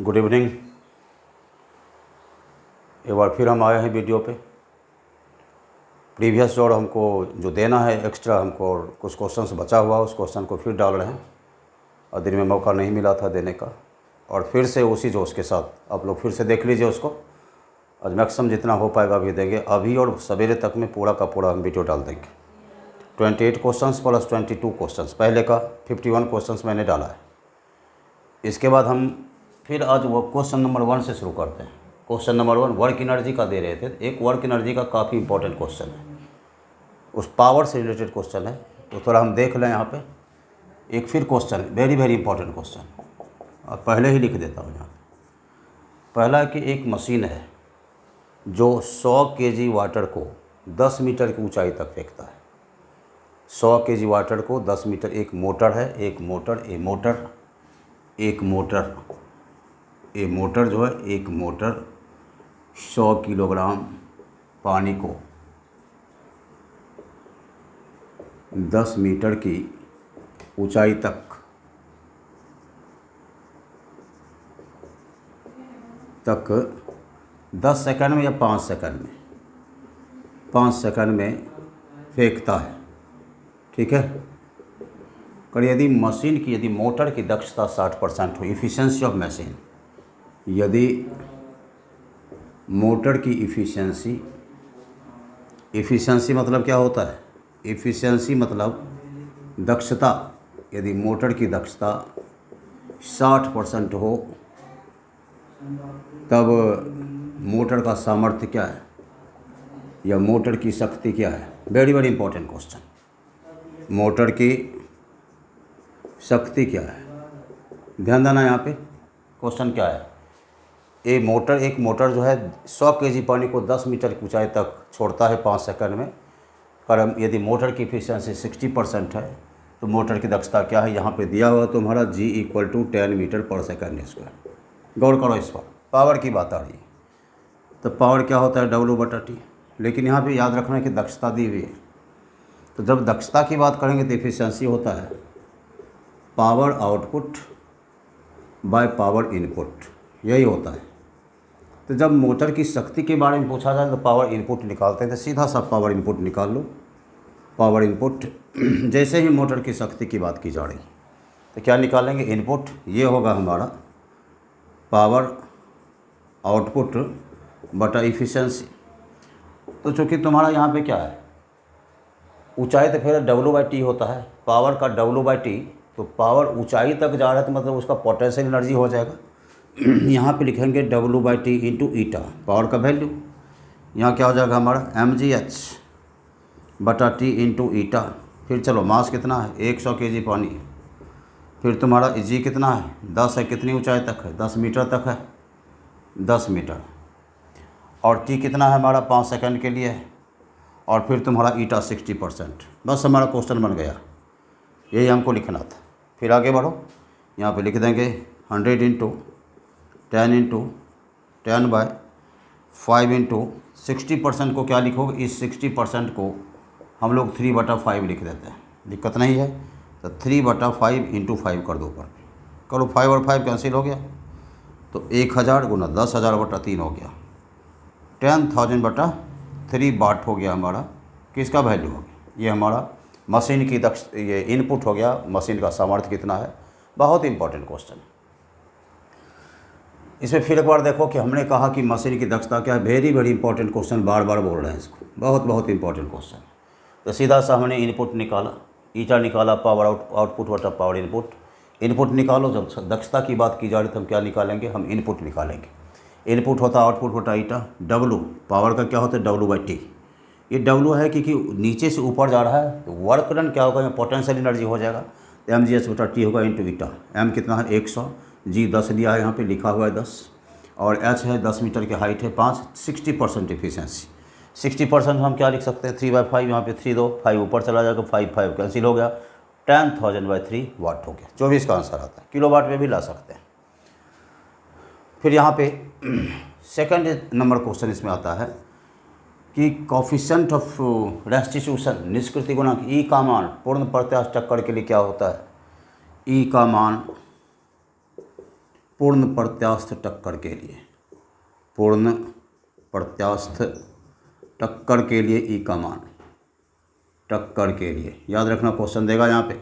good evening एक बार फिर हम आए हैं वीडियो पे प्रीवियस और हमको जो देना है एक्स्ट्रा हमको और कुछ क्वेश्चंस बचा हुआ उस क्वेश्चन को फिर डाल रहे हैं और दिन में मौका नहीं मिला था देने का और फिर से उसी जो उसके साथ आप लोग फिर से देख लीजिए उसको और मैक्सिमम जितना हो पाएगा अभी देंगे अभी और सवेरे तक में पूरा का पूरा हम वीडियो डाल देंगे twenty eight question plus twenty two question पहले का फिफ्टी वन क्वेश्चन मैंने डाला है इसके बाद हम फिर आज वो क्वेश्चन नंबर वन से शुरू करते हैं question number one work energy का दे रहे थे एक वर्क एनर्जी का काफ़ी इंपॉर्टेंट क्वेश्चन है उस पावर से रिलेटेड क्वेश्चन है तो थोड़ा हम देख लें यहाँ पे एक फिर question very very important question और पहले ही लिख देता हूँ यहाँ पहला कि एक मशीन है जो 100 के वाटर को 10 मीटर की ऊंचाई तक फेंकता है 100 के वाटर को 10 मीटर एक मोटर है एक मोटर ए मोटर एक मोटर ये मोटर जो है एक मोटर सौ किलोग्राम पानी को दस मीटर की ऊंचाई तक तक दस सेकंड में या पाँच सेकंड में पाँच सेकंड में फेंकता है ठीक है और यदि मशीन की यदि मोटर की दक्षता साठ परसेंट हो इफ़िशेंसी ऑफ मशीन यदि मोटर की इफ़िशेंसी इफ़िशेंसी मतलब क्या होता है इफ़िशेंसी मतलब दक्षता यदि मोटर की दक्षता 60 परसेंट हो तब मोटर का सामर्थ्य क्या है या मोटर की शक्ति क्या है very very important question motor की शक्ति क्या है ध्यान देना यहाँ पे क्वेश्चन क्या है ये मोटर एक मोटर जो है 100 केजी पानी को 10 मीटर की ऊंचाई तक छोड़ता है पाँच सेकंड में पर यदि मोटर की इफिशेंसी 60 परसेंट है तो मोटर की दक्षता क्या है यहाँ पे दिया हुआ तुम्हारा g equal to ten metre पर सेकेंड स्क्वायर गौर करो इस पर पावर की बात आ रही है तो पावर क्या होता है डब्लू बटा टी लेकिन यहाँ पर याद रखना है कि दक्षता दी हुई है तो जब दक्षता की बात करेंगे तो इफिशेंसी होता है power output by power input यही होता है तो जब मोटर की शक्ति के बारे में पूछा जाए तो पावर इनपुट निकालते हैं तो सीधा सा पावर इनपुट निकाल लो पावर इनपुट जैसे ही मोटर की शक्ति की बात की जा रही तो क्या निकालेंगे इनपुट ये होगा हमारा पावर आउटपुट बटा इफिशेंसी तो चूँकि तुम्हारा यहाँ पे क्या है ऊंचाई तो फिर डब्लू बाई टी होता है पावर का डब्लू बाई टी तो पावर ऊंचाई तक जा रहा है तो मतलब उसका पोटेंशियल एनर्जी हो जाएगा यहाँ पे लिखेंगे डब्ल्यू by t into eta power का वैल्यू यहाँ क्या हो जाएगा हमारा एम जी एच बटा टी इंटू ईटा फिर चलो मास कितना है एक सौ के जी पानी फिर तुम्हारा जी e कितना है दस है कितनी ऊंचाई तक है दस मीटर तक है दस मीटर और टी कितना है हमारा पाँच सेकंड के लिए और फिर तुम्हारा ईटा सिक्सटी परसेंट बस हमारा क्वेश्चन बन गया यही हमको लिखना था फिर आगे बढ़ो यहाँ पे लिख देंगे hundred into ten into ten by five into sixty percent को क्या लिखोगे इस सिक्सटी परसेंट को हम लोग थ्री बटा फाइव लिख देते हैं दिक्कत नहीं है तो थ्री बटा फाइव इंटू फाइव कर दो ऊपर करो फाइव और फाइव कैंसिल हो गया तो एक हज़ार गुना दस हज़ार बटा तीन हो गया टेन थाउजेंड बटा थ्री बाट हो गया हमारा किसका वैल्यू हो गया ये हमारा मशीन की दक्ष ये इनपुट हो गया मशीन का सामर्थ्य कितना है बहुत इंपॉर्टेंट क्वेश्चन है इसमें फिर एक बार देखो कि हमने कहा कि मशीन की दक्षता क्या है वेरी वेरी इंपॉर्टेंट क्वेश्चन बार बार बोल रहे हैं इसको बहुत बहुत इंपॉर्टेंट क्वेश्चन तो सीधा सा हमने इनपुट निकाला ईटा निकाला पावर आउट आउटपुट वाटा पावर इनपुट इनपुट निकालो जब दक्षता की बात की जा रही तो हम क्या निकालेंगे हम इनपुट निकालेंगे इनपुट होता आउटपुट होता ईटा डब्लू पावर का क्या होता है डब्लू बाई टी ये डब्लू है क्योंकि नीचे से ऊपर जा रहा है तो वर्क रन क्या होगा पोटेंशियल एनर्जी हो जाएगा एम जी एस बटा टी होगा इंटू ईटा एम कितना है एक सौ जी दस दिया है यहाँ पे लिखा हुआ है दस और एच है दस मीटर की हाइट है पाँच sixty percent efficiency sixty percent हम क्या लिख सकते हैं थ्री बाई फाइव यहाँ पे थ्री दो फाइव ऊपर चला जाएगा फाइव फाइव कैंसिल हो गया ten thousand by three watt हो गया चौबीस का आंसर आता है किलो वाट में भी ला सकते हैं फिर यहाँ पे सेकंड नंबर क्वेश्चन इसमें आता है कि कॉफिशेंट ऑफ रेस्टिट्यूशन निष्कृति गुणा ई e का मान पूर्ण प्रत्याश टक्कर के लिए क्या होता है ई e का मान पूर्ण प्रत्यास्थ टक्कर के लिए पूर्ण प्रत्यास्थ टक्कर के लिए ई e कमान टक्कर के लिए याद रखना क्वेश्चन देगा यहाँ पे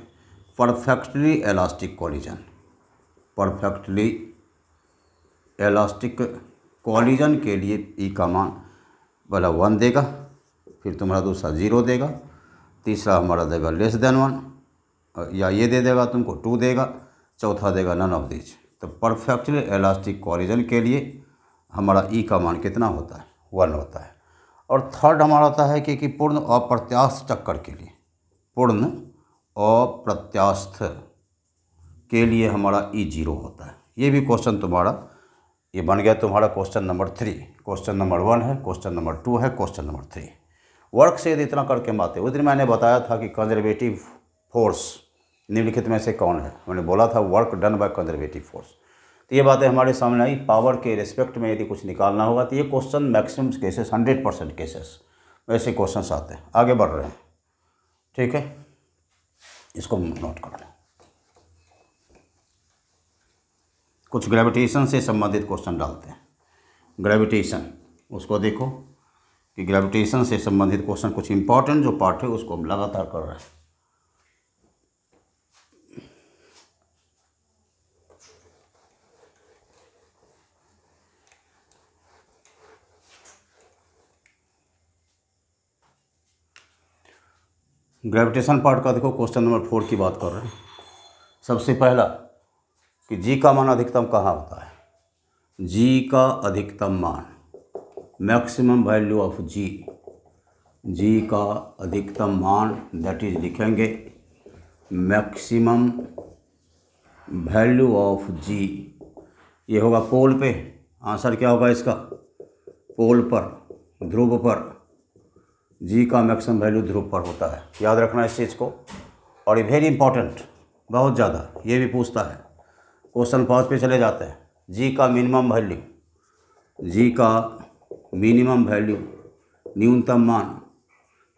perfectly elastic collision perfectly elastic collision के लिए ई e का मान वाला वन देगा फिर तुम्हारा दूसरा ज़ीरो देगा तीसरा हमारा देगा लेस देन वन या ये दे देगा तुमको टू देगा चौथा देगा नन ऑफ दीज तो परफेक्टली एलास्टिक कॉरिजन के लिए हमारा ई e का मान कितना होता है वन होता है और थर्ड हमारा होता है कि, कि पूर्ण अप्रत्याश टक्कर के लिए पूर्ण अप्रत्यास्थ के लिए हमारा ई e जीरो होता है ये भी क्वेश्चन तुम्हारा ये बन गया तुम्हारा question number three question number one है क्वेश्चन नंबर टू है क्वेश्चन नंबर थ्री वर्क से यदि इतना करके माते उस दिन मैंने बताया था कि कंजर्वेटिव फोर्स निम्नलिखित में से कौन है उन्होंने बोला था work done by conservative force तो ये बातें हमारे सामने आई पावर के रिस्पेक्ट में यदि कुछ निकालना होगा तो ये question maximum cases hundred percent cases वैसे क्वेश्चन आते हैं आगे बढ़ रहे हैं ठीक है इसको नोट कर लें कुछ ग्रेविटेशन से संबंधित क्वेश्चन डालते हैं ग्रेविटेशन उसको देखो कि ग्रेविटेशन से संबंधित क्वेश्चन कुछ इंपॉर्टेंट जो पार्ट है उसको हम लगातार कर रहे हैं ग्रेविटेशन पार्ट का देखो क्वेश्चन नंबर फोर की बात कर रहे हैं सबसे पहला कि जी का मान अधिकतम कहाँ होता है जी का अधिकतम मान maximum value of g g का अधिकतम मान दैट इज लिखेंगे मैक्सिमम वैल्यू ऑफ जी ये होगा पोल पे आंसर क्या होगा इसका पोल पर ध्रुव पर जी का मैक्सिमम वैल्यू ध्रुव पर होता है याद रखना इस चीज़ को और ये वेरी इंपॉर्टेंट बहुत ज़्यादा ये भी पूछता है क्वेश्चन पाँच पे चले जाते हैं जी का मिनिमम वैल्यू जी का मिनिमम वैल्यू न्यूनतम मान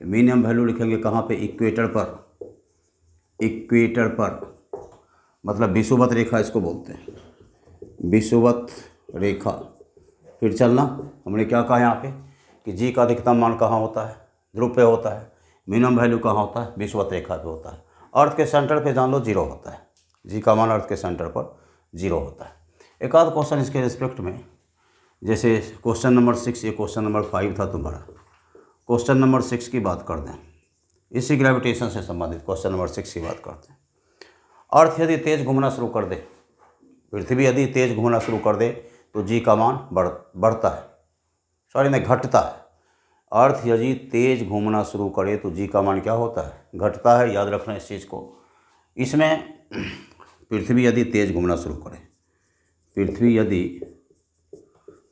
तो मिनिमम वैल्यू लिखेंगे कहाँ पे इक्वेटर पर इक्वेटर पर मतलब विषुवत रेखा इसको बोलते हैं विषुवत रेखा फिर चलना हमने क्या कहा यहाँ पे कि जी का अधिकतम मान कहाँ होता है ध्रुव पे होता है मिनिमम वैल्यू कहाँ होता है विश्वत रेखा पे होता है अर्थ के सेंटर पे जान लो जीरो होता है जी का मान अर्थ के सेंटर पर जीरो होता है एक आध क्वेश्चन इसके रिस्पेक्ट में जैसे क्वेश्चन नंबर सिक्स ये क्वेश्चन नंबर फाइव था तुम्हारा क्वेश्चन नंबर सिक्स की बात कर दें इसी ग्रेविटेशन से संबंधित क्वेश्चन नंबर सिक्स की बात करते हैं अर्थ यदि तेज़ घूमना शुरू कर दे पृथ्वी यदि तेज़ घूमना शुरू कर दे तो जी का मान बढ़ बढ़ता है सॉरी नहीं घटता है अर्थ यदि तेज घूमना शुरू करे तो जी का मान क्या होता है घटता है याद रखना इस चीज़ को इसमें पृथ्वी यदि तेज घूमना शुरू करे पृथ्वी यदि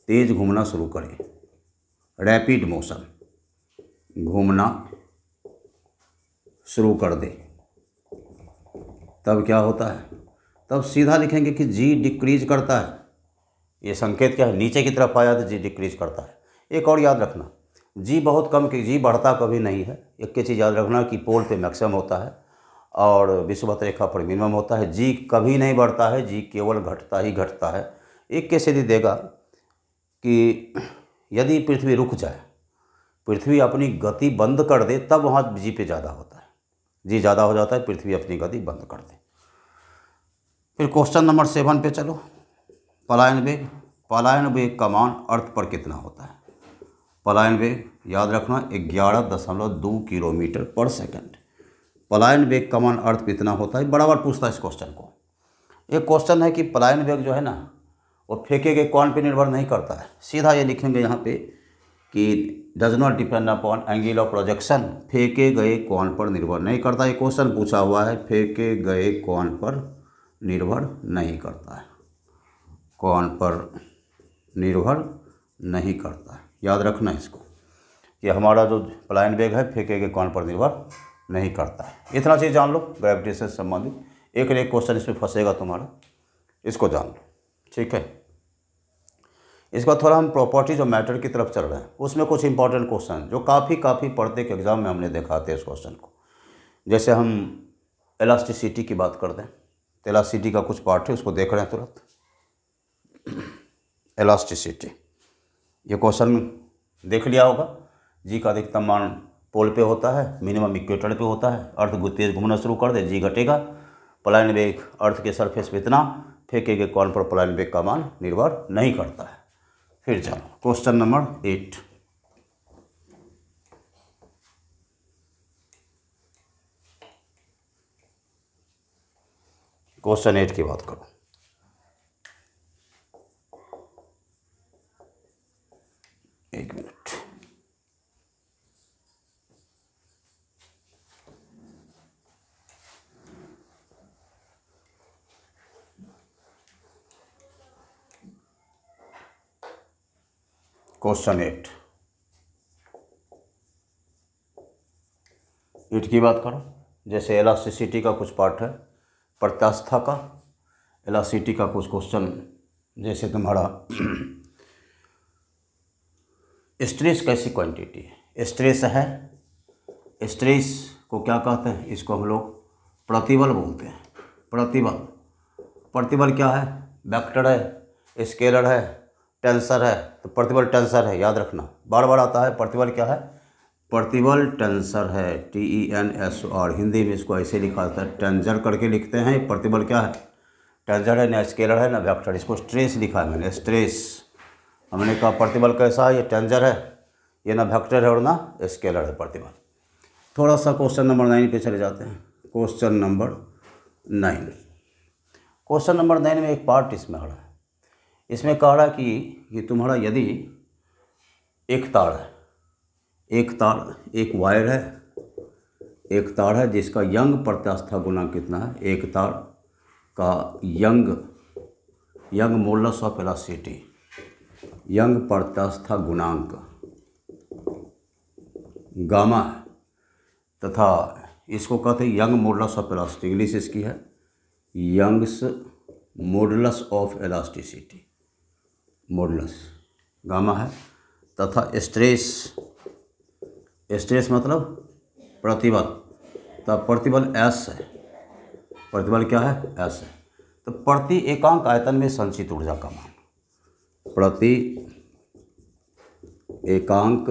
तेज घूमना शुरू करे रैपिड मोशन घूमना शुरू कर दे तब क्या होता है तब सीधा लिखेंगे कि जी डिक्रीज करता है ये संकेत क्या है नीचे की तरफ आया तो जी डिक्रीज करता है एक और याद रखना जी बहुत कम कि जी बढ़ता कभी नहीं है एक चीज़ याद रखना कि पोल पे मैक्सिमम होता है और विषुवत रेखा पर मिनिमम होता है जी कभी नहीं बढ़ता है जी केवल घटता ही घटता है एक कैसे सिद्धि देगा कि यदि पृथ्वी रुक जाए पृथ्वी अपनी गति बंद कर दे तब वहाँ जी पे ज़्यादा होता है जी ज़्यादा हो जाता है पृथ्वी अपनी गति बंद कर दे फिर क्वेश्चन नंबर सेवन पे चलो पलायन वेग पलायन वेग का मान अर्थ पर कितना होता है पलायन वेग याद रखना ग्यारह दशमलव दो किलोमीटर पर सेकंड पलायन वेग का अर्थ कितना होता है बराबर पूछता है इस क्वेश्चन को एक क्वेश्चन है कि पलायन वेग जो है ना वो फेंके गए कौन पे निर्भर नहीं करता है सीधा ये लिखेंगे यहाँ पे कि does not depend upon angle of projection फेंके गए कौन पर निर्भर नहीं करता ये क्वेश्चन पूछा हुआ है फेंके गए कौन पर निर्भर नहीं करता है कौन पर निर्भर नहीं करता है याद रखना इसको कि हमारा जो प्लाइन बैग है फेंके के कौन पर निर्भर नहीं करता है इतना चीज़ जान लो ग्रेविटी से संबंधित एक एक क्वेश्चन इसमें फंसेगा तुम्हारा इसको जान लो ठीक है इसके बाद थोड़ा हम प्रॉपर्टीज और मैटर की तरफ चल रहे हैं उसमें कुछ इंपॉर्टेंट क्वेश्चन जो काफ़ी काफ़ी पढ़ते के एग्ज़ाम में हमने देखा थे इस क्वेश्चन को जैसे हम एलास्टिसिटी की बात कर दें तो एलास्टिसिटी का कुछ पार्ट है उसको देख रहे हैं तुरंत एलास्टिसिटी ये क्वेश्चन देख लिया होगा जी का अधिकतम मान पोल पे होता है मिनिमम इक्वेटर पे होता है अर्थ तेज घूमना शुरू कर दे जी घटेगा पलायन वेग अर्थ के सरफेस पे इतना फेंके गए कौन पर पलायन वेग का मान निर्भर नहीं करता है फिर चलो question number eight question eight की बात करो एक मिनट क्वेश्चन एट एट की बात करो जैसे एलास्टिसिटी का कुछ पार्ट है प्रत्यास्था का एलास्टिसिटी का कुछ क्वेश्चन जैसे तुम्हारा स्ट्रेस कैसी क्वांटिटी है स्ट्रेस है स्ट्रेस को क्या कहते हैं इसको हम लोग प्रतिबल बोलते हैं प्रतिबल प्रतिबल क्या है वेक्टर है स्केलर है टेंसर है तो प्रतिबल टेंसर है याद रखना बार बार आता है प्रतिबल क्या है प्रतिबल टेंसर है टी ई एन एस और हिंदी में इसको ऐसे लिखा जाता है टेंजर करके लिखते हैं प्रतिबल क्या है टेंजर है ना स्केलर है ना वेक्टर इसको स्ट्रेस लिखा है मैंने स्ट्रेस हमने कहा प्रतिबल कैसा है ये टेंजर है ये ना वेक्टर है और ना स्केलर है प्रतिबल थोड़ा सा क्वेश्चन नंबर नाइन पे चले जाते हैं question number nine question number nine में एक पार्ट इसमें आ रहा है इसमें कह रहा है कि तुम्हारा यदि एक तार है एक तार एक वायर है एक तार है जिसका यंग प्रत्यास्था गुणांक कितना है एक तार का Young Young modulus of elasticity Young प्रत्यास्था गुणांक गामा तथा इसको कहते हैं Young modulus of elastic English इसकी है Young's modulus of elasticity modulus gamma है तथा स्ट्रेस स्ट्रेस मतलब प्रतिबल तब प्रतिबल एस है प्रतिबल क्या है एस है तो प्रति एकांक आयतन में संचित ऊर्जा का मान प्रति एकांक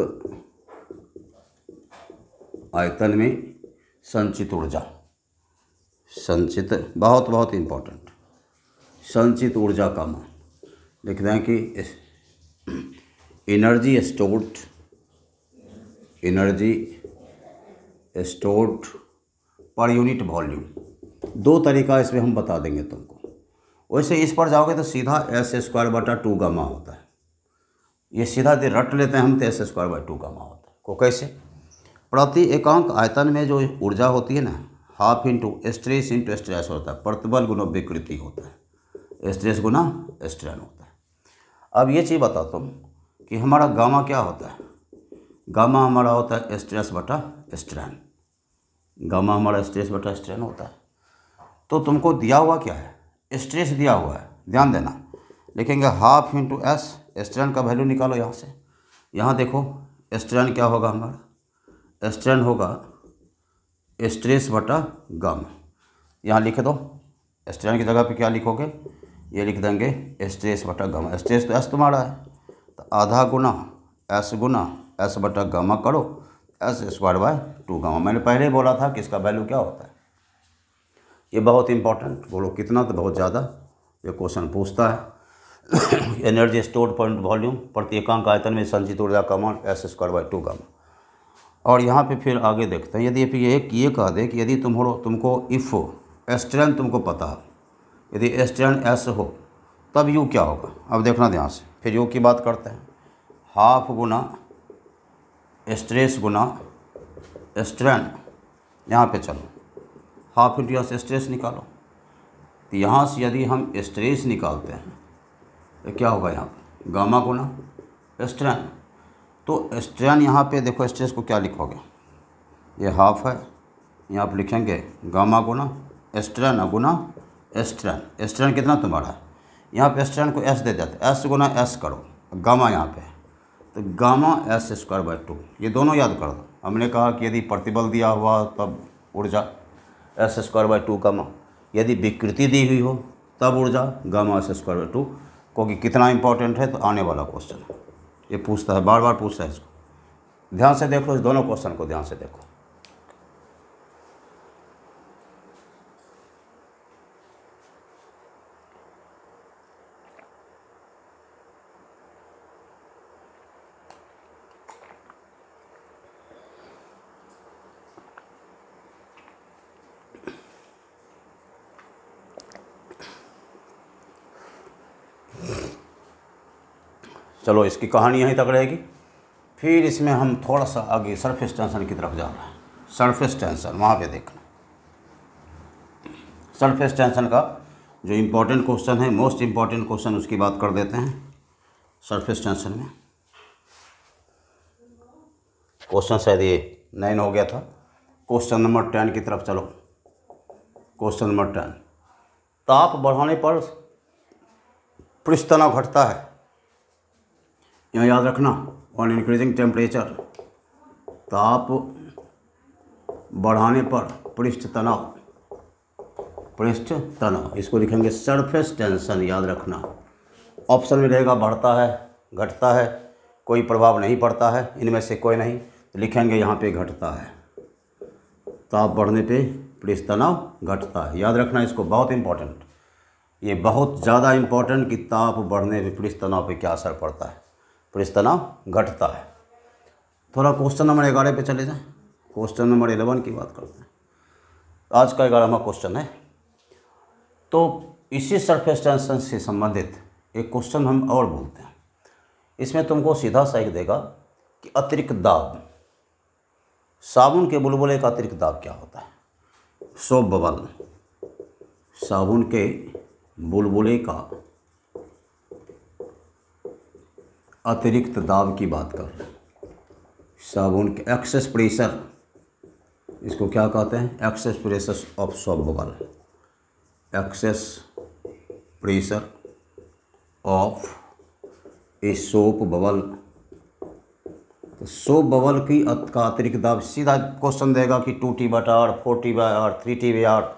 आयतन में संचित ऊर्जा संचित बहुत बहुत इम्पोर्टेंट संचित ऊर्जा का मान लिख दें कि energy stored energy stored per unit volume दो तरीका इसमें हम बता देंगे तुमको वैसे इस पर जाओगे तो सीधा एस स्क्वायर बटा टू गामा होता है ये सीधा यदि रट लेते हैं हम तो S square by two gamma होता है को कैसे प्रति एकांक आयतन में जो ऊर्जा होती है ना half into stress into stress होता है प्रतिबल गुना विकृति होता है स्ट्रेस गुना स्ट्रेन होता है अब ये चीज़ बताओ तुम कि हमारा गामा क्या होता है गामा हमारा होता है स्ट्रेस बटा स्ट्रेन गामा हमारा स्ट्रेस बटा स्ट्रेन होता है तो तुमको दिया हुआ क्या है स्ट्रेस दिया हुआ है ध्यान देना लिखेंगे हाफ इंटू एस स्ट्रेन का वैल्यू निकालो यहाँ से यहाँ देखो स्ट्रेन क्या होगा हमारा स्ट्रेन होगा स्ट्रेस बटा गम यहाँ लिख दो स्ट्रेन की जगह पे क्या लिखोगे ये लिख देंगे स्ट्रेस बटा गम स्ट्रेस तो एस तुम्हारा है तो आधा गुना एस गुना एस बटा गमा करो एस स्क्वायर बाय टू गमा मैंने पहले बोला था कि इसका वैल्यू क्या होता है ये बहुत इंपॉर्टेंट बोलो कितना तो बहुत ज़्यादा ये क्वेश्चन पूछता है एनर्जी स्टोर पॉइंट वॉल्यूम प्रति एकांक आयतन में संचित ऊर्जा का मान एस स्क्वायर बाई टू का और यहाँ पे फिर आगे देखते हैं यदि ये एक ये कह दे कि यदि तुम तुमको इफ़ एस्ट्रेंथ तुमको पता है यदि एस्ट्रेन एस हो तब यू क्या होगा अब देखना ध्यान से फिर यू की बात करते हैं हाफ गुना स्ट्रेस गुना स्ट्रेन यहाँ पे चलो आप फिर यहाँ से स्ट्रेस निकालो तो यहाँ से यदि हम स्ट्रेस निकालते हैं तो क्या होगा यहाँ पर गामा गुना स्ट्रेन तो स्ट्रेन यहाँ पे देखो स्ट्रेस को क्या लिखोगे ये हाफ है यहाँ आप लिखेंगे गामा गुना स्ट्रेन गुना स्ट्रेन स्ट्रेन कितना तुम्हारा है यहाँ पर स्ट्रेन को एस दे देते एस गुना एस करो गामा यहाँ पे तो gamma S square by two ये दोनों याद कर दो हमने कहा कि यदि प्रतिबल दिया हुआ तब ऊर्जा एस स्क्वायर बाई टू गमा यदि विकृति दी हुई हो तब ऊर्जा gamma S square by two क्योंकि कितना इंपॉर्टेंट है तो आने वाला क्वेश्चन ये पूछता है बार बार पूछता है इसको ध्यान से देख लो इस दोनों क्वेश्चन को ध्यान से देखो चलो इसकी कहानी यहीं तक रहेगी फिर इसमें हम थोड़ा सा आगे सरफेस टेंशन की तरफ जा रहे हैं सरफेस टेंशन वहाँ पे देखना सरफेस टेंशन का जो इम्पोर्टेंट क्वेश्चन है मोस्ट इम्पॉर्टेंट क्वेश्चन उसकी बात कर देते हैं सरफेस टेंशन में क्वेश्चन शायद ये नाइन हो गया था क्वेश्चन नंबर टेन की तरफ चलो क्वेश्चन नंबर टेन ताप बढ़ाने पर पृष्ठ तनाव घटता है यहाँ याद रखना ऑन इंक्रीजिंग टेम्परेचर ताप बढ़ाने पर पृष्ठ तनाव पृष्ठ तनाव इसको लिखेंगे सरफेस टेंशन याद रखना ऑप्शन में रहेगा बढ़ता है घटता है कोई प्रभाव नहीं पड़ता है इनमें से कोई नहीं तो लिखेंगे यहाँ पे घटता है ताप बढ़ने पे पृष्ठ तनाव घटता है याद रखना इसको बहुत इम्पोर्टेंट ये बहुत ज़्यादा इम्पॉर्टेंट कि ताप बढ़ने पर पृष्ठ तनाव पर क्या असर पड़ता है फिर इस तनाव घटता है थोड़ा क्वेश्चन नंबर ग्यारह पे चले जाएं क्वेश्चन नंबर एलेवन की बात करते हैं आज का ग्यारहवा क्वेश्चन है तो इसी सरफेस टेंशन से संबंधित एक क्वेश्चन हम और बोलते हैं इसमें तुमको सीधा सा एक देगा कि अतिरिक्त दाब साबुन के बुलबुले का अतिरिक्त दाब क्या होता है सोप बबल साबुन के बुलबुले का अतिरिक्त दाब की बात कर साबुन के एक्सेस प्रेशर इसको क्या कहते हैं एक्सेस प्रेशर ऑफ सबवल excess pressure of a soap bubble तो सोप बबल की का अतिरिक्त दाब सीधा क्वेश्चन देगा कि two T by R four T by R three T by R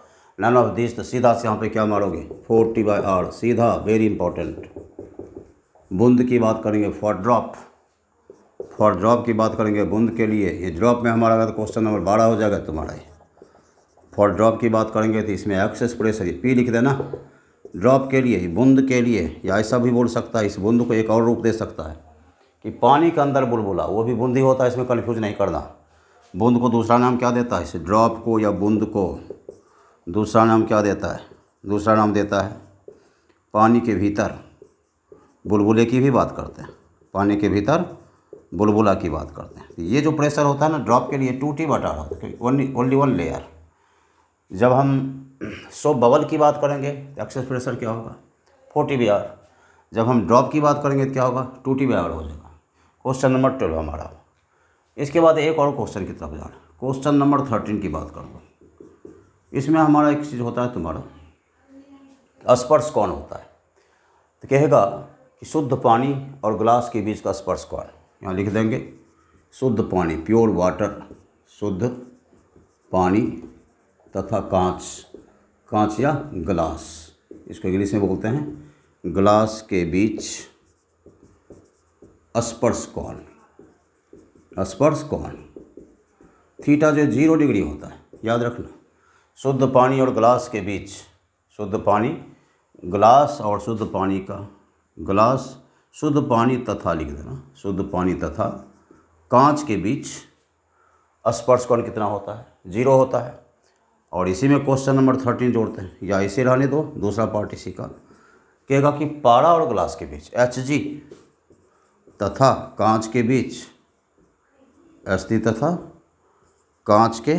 none of this तो सीधा से यहाँ पे क्या मारोगे फोर टी बाई आर सीधा वेरी इंपॉर्टेंट बूंद की बात करेंगे फॉर ड्रॉप फॉर ड्रॉप की बात करेंगे बूंद के लिए ये ड्रॉप में हमारा अगर क्वेश्चन नंबर बारह हो जाएगा तुम्हारा ये फॉर ड्रॉप की बात करेंगे तो इसमें एक्सेस प्रेशर ये पी लिख देना ड्रॉप के लिए बूंद के लिए या ऐसा भी बोल सकता है इस बूंद को एक और रूप दे सकता है कि पानी के अंदर बुलबुला वो भी बूंद ही होता है इसमें कन्फ्यूज नहीं करना बूंद को दूसरा नाम क्या देता है इसे ड्रॉप को या बूंद को दूसरा नाम क्या देता है दूसरा नाम देता है पानी के भीतर बुलबुले की भी बात करते हैं पानी के भीतर बुलबुला की बात करते हैं ये जो प्रेशर होता है ना ड्रॉप के लिए टू टी बटा होता है ओनली ओनली वन लेयर जब हम सो बबल की बात करेंगे तो एक्सेस प्रेशर क्या होगा फोर्टी बी आर जब हम ड्रॉप की बात करेंगे तो क्या होगा टू टी बी आर हो जाएगा क्वेश्चन नंबर ट्वेल्व हमारा इसके बाद एक और क्वेश्चन की तरफ जाना क्वेश्चन नंबर थर्टीन की बात कर लो इसमें हमारा एक चीज़ होता है तुम्हारा स्पर्श कौन होता है तो कहेगा शुद्ध पानी और ग्लास के बीच का स्पर्श कौन यहाँ लिख देंगे शुद्ध पानी प्योर वाटर शुद्ध पानी तथा कांच कांच या ग्लास इसको इंग्लिश में बोलते हैं ग्लास के बीच स्पर्श कौन स्पर्श कौन थीटा जो जीरो डिग्री होता है याद रखना शुद्ध पानी और ग्लास के बीच शुद्ध पानी ग्लास और शुद्ध पानी का ग्लास शुद्ध पानी तथा लिख देना शुद्ध पानी तथा कांच के बीच स्पर्श कौन कितना होता है जीरो होता है और इसी में क्वेश्चन नंबर थर्टीन जोड़ते हैं या इसे रहने दो दूसरा पार्ट इसी का कहेगा कि पारा और ग्लास के बीच एच जी तथा कांच के बीच अस्थि तथा कांच के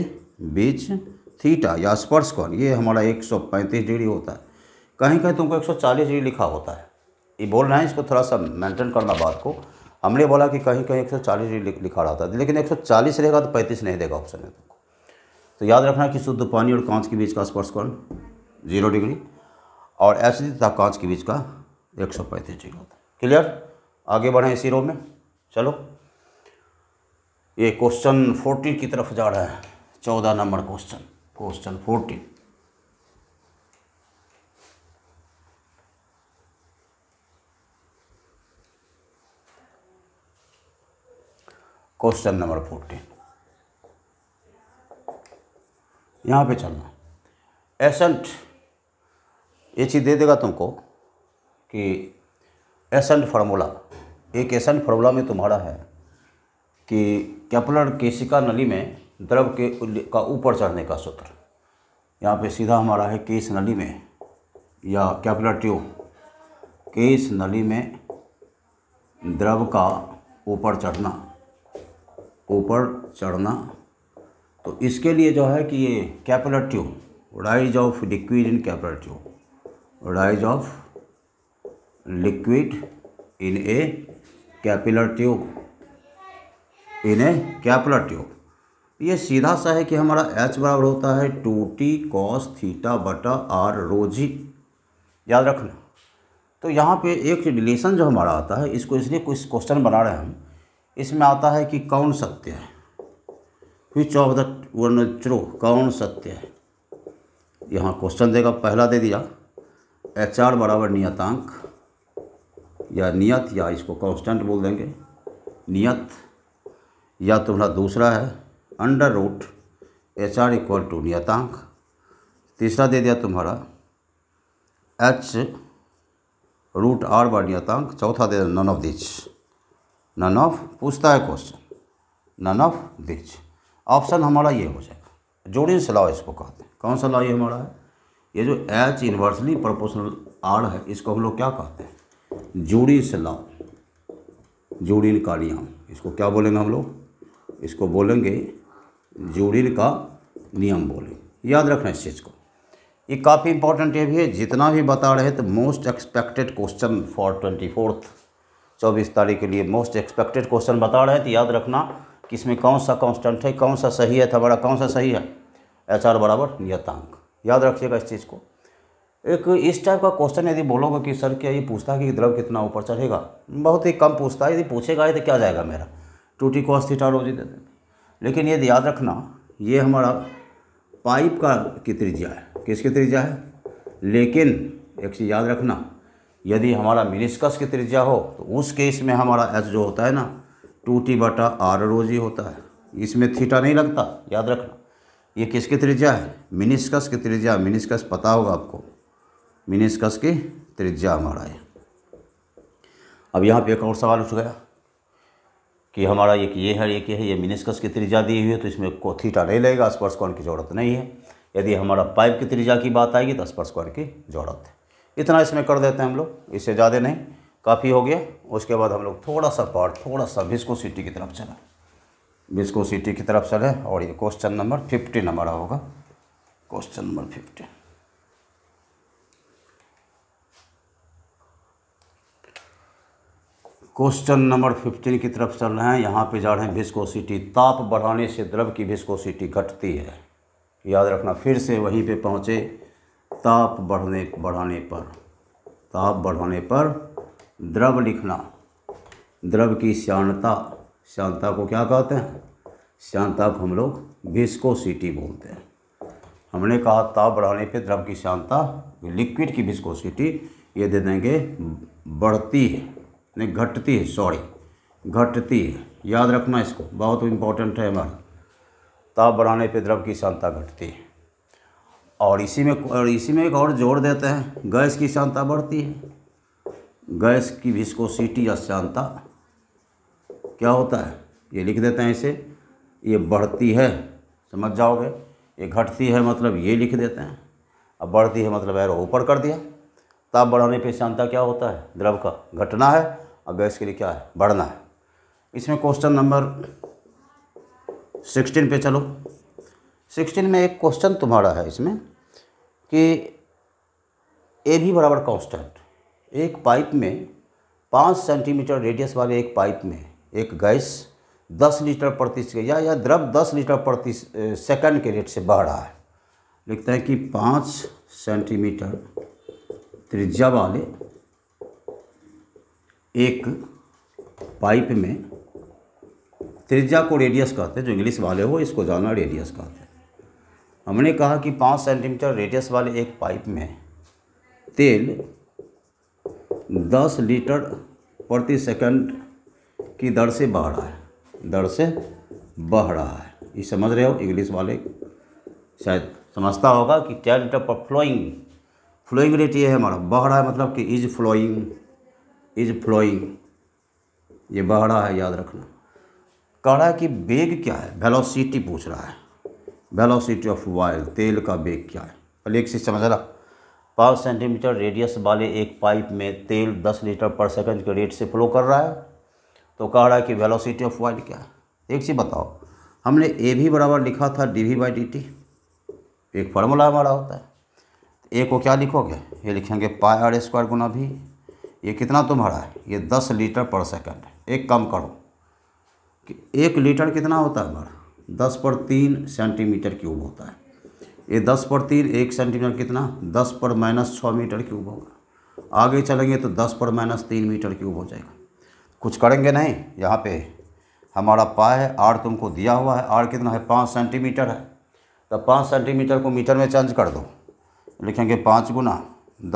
बीच थीटा या स्पर्श कौन ये हमारा 135 डिग्री होता है कहीं कहीं तुमको 140 डिग्री लिखा होता है ये बोल रहे हैं इसको थोड़ा सा मेंटेन करना बात को हमने बोला कि कहीं कहीं 140 लिखा रहा था लेकिन 140 रहेगा तो 35 नहीं देगा ऑप्शन में तुमको तो याद रखना कि शुद्ध पानी और कांच के बीच का स्पर्श कौन जीरो डिग्री और एसिड तथा कांच के बीच का एक सौ पैंतीस डिग्री होता है क्लियर आगे बढ़ें इसी रो में चलो ये क्वेश्चन फोर्टीन की तरफ जा रहा है चौदह number question question fourteen question number fourteen यहाँ पे चलना एसेंट ये चीज़ दे देगा तुमको कि एसेंट फार्मूला एक एसेंट फार्मूला में तुम्हारा है कि कैपलर केशिका नली में द्रव के का ऊपर चढ़ने का सूत्र यहाँ पे सीधा हमारा है केस नली में या कैपलर ट्यूब केस नली में द्रव का ऊपर चढ़ना ऊपर चढ़ना तो इसके लिए जो है कि ये capillary tube rise of liquid in capillary tube rise of liquid in a capillary tube in a capillary tube ये सीधा सा है कि हमारा एच बराबर होता है टू टी कॉस थीटा बटा आर रोजी याद रखना तो यहाँ पे एक रिलेशन जो हमारा आता है इसको इसलिए कुछ क्वेश्चन बना रहे हैं हम इसमें आता है कि कौन सत्य है विच ऑफ द वर्ण ट्रू कौन सत्य है यहाँ क्वेश्चन देगा पहला दे दिया एच आर बराबर नियतांक या नियत या इसको कांस्टेंट बोल देंगे नियत या तुम्हारा तो दूसरा है under root H R equal to नियतांक तीसरा दे दिया तुम्हारा एच रूट आर बार नियतांक चौथा दे दिया none of this none of पूछता है question none of this option हमारा ये हो जाएगा से लॉ इसको कहते हैं कौन सा लॉ ये हमारा है ये जो एच इन्वर्सली प्रोपोर्शनल आर है इसको हम लोग क्या कहते हैं से लॉ जूड़िन का नियम इसको क्या बोलेंगे हम लोग इसको बोलेंगे जूड़िन का नियम बोलेंगे याद रखना इस चीज़ को ये काफ़ी इंपॉर्टेंट ये भी है जितना भी बता रहे तो most expected question for twenty fourth चौबीस तारीख के लिए मोस्ट एक्सपेक्टेड क्वेश्चन बता रहे हैं तो याद रखना कि इसमें कौन सा कॉन्स्टेंट है कौन सा सही है थबड़ा कौन सा सही है एच आर बराबर नियतांक याद रखिएगा इस चीज़ को एक इस टाइप का क्वेश्चन यदि बोलोगे कि सर क्या ये पूछता है कि द्रव कितना ऊपर चढ़ेगा बहुत ही कम पूछता है यदि पूछेगा तो क्या जाएगा मेरा टूटी कॉस थीटा रोजी दे देंगे लेकिन यदि याद रखना ये हमारा पाइप का की त्रिज्या है किसकी त्रिज्या है लेकिन एक चीज़ याद रखना यदि हमारा मिनिस्कस की त्रिज्या हो तो उस केस में हमारा एच जो होता है ना टू टी बटा आर रोजी होता है इसमें थीटा नहीं लगता याद रखना ये किसकी त्रिज्या है मिनिस्कस की त्रिज्या मिनिस्कस पता होगा आपको मिनिस्कस की त्रिज्या हमारा है अब यहाँ पे एक और सवाल उठ गया कि हमारा एक ये है एक ये है ये मिनिस्कस की त्रिज्या दी हुई है तो इसमें को थीटा नहीं लगेगा स्पर्श कोण की ज़रूरत नहीं है यदि हमारा पाइप की त्रिज्या की बात आएगी तो स्पर्श कोण की ज़रूरत है इतना इसमें कर देते हैं हम लोग इससे ज़्यादा नहीं काफ़ी हो गया उसके बाद हम लोग थोड़ा सा पार्ट थोड़ा सा सिटी की तरफ चले बिस्को सिटी की तरफ चले और ये क्वेश्चन नंबर फिफ्टीन हमारा होगा question number fifteen question number fifteen की तरफ चल रहे हैं यहाँ पे जा रहे हैं विस्कोसिटी ताप बढ़ाने से द्रव की विस्कोसिटी घटती है याद रखना फिर से वहीं पे पहुँचे ताप बढ़ने बढ़ाने पर ताप बढ़ाने पर द्रव लिखना द्रव की श्यानता श्यानता को क्या कहते हैं श्यानता को हम लोग विस्कोसिटी बोलते हैं हमने कहा ताप बढ़ाने पर द्रव की श्यानता लिक्विड की विस्कोसिटी ये दे देंगे बढ़ती है नहीं घटती है सॉरी घटती है याद रखना इसको बहुत इंपॉर्टेंट है हमारा ताप बढ़ाने पर द्रव की शांता घटती है और इसी में और इसी में एक और जोर देते हैं गैस की शांता बढ़ती है गैस की विस्कोसिटी या शांता क्या होता है ये लिख देते हैं इसे ये बढ़ती है समझ जाओगे ये घटती है मतलब ये लिख देते हैं अब बढ़ती है मतलब एरो ऊपर कर दिया ताप बढ़ाने पे शांता क्या होता है द्रव का घटना है और गैस के लिए क्या है बढ़ना है इसमें क्वेश्चन नंबर सिक्सटीन पे चलो सिक्सटीन में एक क्वेश्चन तुम्हारा है इसमें कि ए भी बराबर कांस्टेंट एक पाइप में पाँच सेंटीमीटर रेडियस वाले एक पाइप में एक गैस दस लीटर प्रति या, या द्रव दस लीटर प्रति सेकंड के रेट से बढ़ रहा है लिखते हैं कि पाँच सेंटीमीटर त्रिज्या वाले एक पाइप में त्रिज्या को रेडियस कहते हैं जो इंग्लिश वाले हो इसको जाना रेडियस कहते हैं हमने कहा कि पाँच सेंटीमीटर रेडियस वाले एक पाइप में तेल दस लीटर प्रति सेकंड की दर से बह रहा है दर से बह रहा है ये समझ रहे हो इंग्लिश वाले शायद समझता होगा कि ten litre per flowing flowing rate ये है हमारा बह रहा है मतलब कि इज फ्लोइंग इज फ्लोइंग ये बह रहा है याद रखना कह रहा है कि बेग क्या है वेलोसिटी पूछ रहा है वेलोसिटी ऑफ वायल तेल का बेग क्या है पहले एक चीज़ समझ रहा पाँच सेंटीमीटर रेडियस वाले एक पाइप में तेल दस लीटर पर सेकंड के रेट से फ्लो कर रहा है तो कह रहा है कि वेलोसिटी ऑफ वायल क्या है एक चीज़ बताओ हमने ए भी बराबर लिखा था D V by D T एक फार्मूला हमारा होता है ए को क्या लिखोगे ये लिखेंगे पाई आर स्क्वायर गुना भी ये कितना तुम्हारा है ये दस लीटर पर सेकेंड एक कम करो कि एक लीटर कितना होता है हमारा दस पर तीन सेंटीमीटर क्यूब होता है ये दस पर तीन एक सेंटीमीटर कितना दस पर माइनस छः मीटर क्यूब होगा आगे चलेंगे तो दस पर माइनस तीन मीटर क्यूब हो जाएगा कुछ करेंगे नहीं यहाँ पे हमारा पा है आर तुमको दिया हुआ है आर कितना है पाँच सेंटीमीटर है तो पाँच सेंटीमीटर को मीटर में चेंज कर दो लिखेंगे पाँच गुना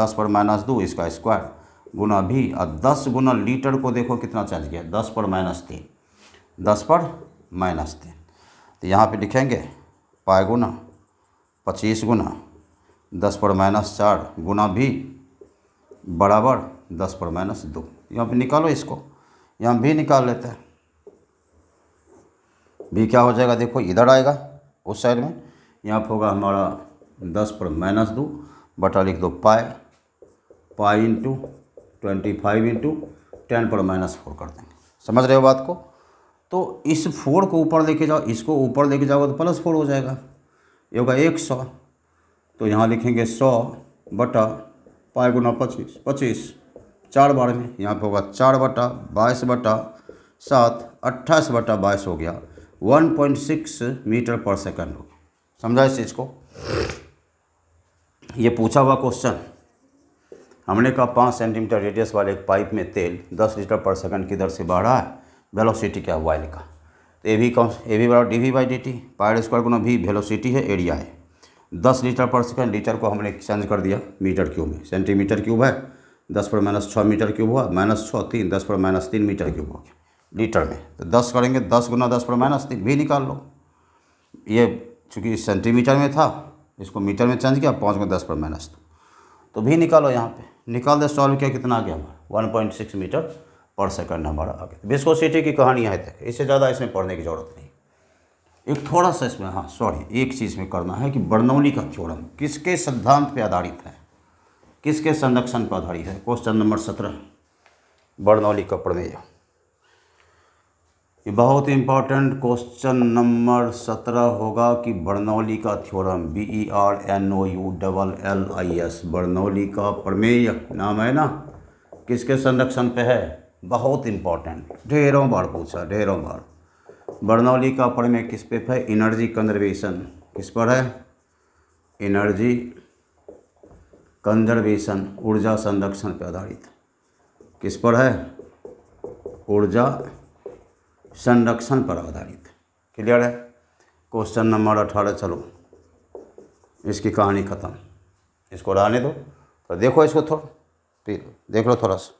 दस पर माइनस दो इसका स्क्वायर गुना भी और दस गुना लीटर को देखो कितना चेंज किया दस पर माइनस तीन दस पर माइनस तीन तो यहाँ पे लिखेंगे पाए गुना पच्चीस गुना दस पर माइनस चार गुना भी बराबर दस पर माइनस दो यहाँ पे निकालो इसको यहाँ भी निकाल लेते हैं भी क्या हो जाएगा देखो इधर आएगा उस साइड में यहाँ पर होगा हमारा दस पर माइनस दो बटा लिख दो pi pi into twenty five into ten पर माइनस फोर कर देंगे समझ रहे हो बात को तो इस फोर को ऊपर लेके जाओ इसको ऊपर लेके जाओगे तो प्लस फोर हो जाएगा ये होगा एक सौ तो यहाँ लिखेंगे सौ बटा पाँच गुना पच्चीस पच्चीस चार बार में यहाँ पे होगा चार बटा बाईस बटा सात अट्ठाईस बटा बाईस हो गया one point six metre per second हो समझा इस चीज़ को ये पूछा हुआ क्वेश्चन हमने कहा पाँच सेंटीमीटर रेडियस वाले एक पाइप में तेल दस लीटर पर सेकंड की दर से बढ़ रहा है वेलोसिटी क्या तो है वाई लिखा तो ए वी कौन ए वी बराबर D V by D T pi R square गुना वी वेलोसिटी है एरिया है दस लीटर पर सेकेंड लीटर को हमने चेंज कर दिया मीटर क्यूब में सेंटीमीटर क्यूब है दस पर माइनस छः मीटर क्यूब हुआ माइनस छः तीन दस पर माइनस तीन मीटर क्यूब हो गया लीटर में तो दस करेंगे दस गुना दस पर माइनस तीन भी निकाल लो ये चूँकि सेंटीमीटर में था इसको मीटर में चेंज किया पाँच गुना दस पर माइनस दो तो भी निकालो यहाँ पे निकाल दे सॉल्व किया कितना आ गया one point six metre per second हमारा आगे बिस्को सिटी की कहानी आए तक इससे ज़्यादा इसमें पढ़ने की ज़रूरत नहीं एक थोड़ा सा इसमें हाँ सॉरी एक चीज़ में करना है कि बर्नौली का थ्योरम किसके सिद्धांत पर आधारित है किसके संरक्षण पर आधारित है क्वेश्चन नंबर सत्रह बर्नौली का प्रमेय ये बहुत इंपॉर्टेंट क्वेश्चन नंबर सत्रह होगा कि बर्नौली का theorem B E R N O U double L I S Bernoulli का प्रमेय नाम है ना किसके संरक्षण पे है बहुत इम्पोर्टेंट ढेरों बार पूछा ढेरों बार बर्नौली का पढ़ में किस पे है एनर्जी कंजर्वेशन किस पर है एनर्जी कंजर्वेशन ऊर्जा संरक्षण पर आधारित किस पर है ऊर्जा संरक्षण पर आधारित क्लियर है क्वेश्चन नंबर अठारह चलो इसकी कहानी ख़त्म इसको रहने दो तो देखो इसको थोड़ा फिर देख लो थोड़ा सा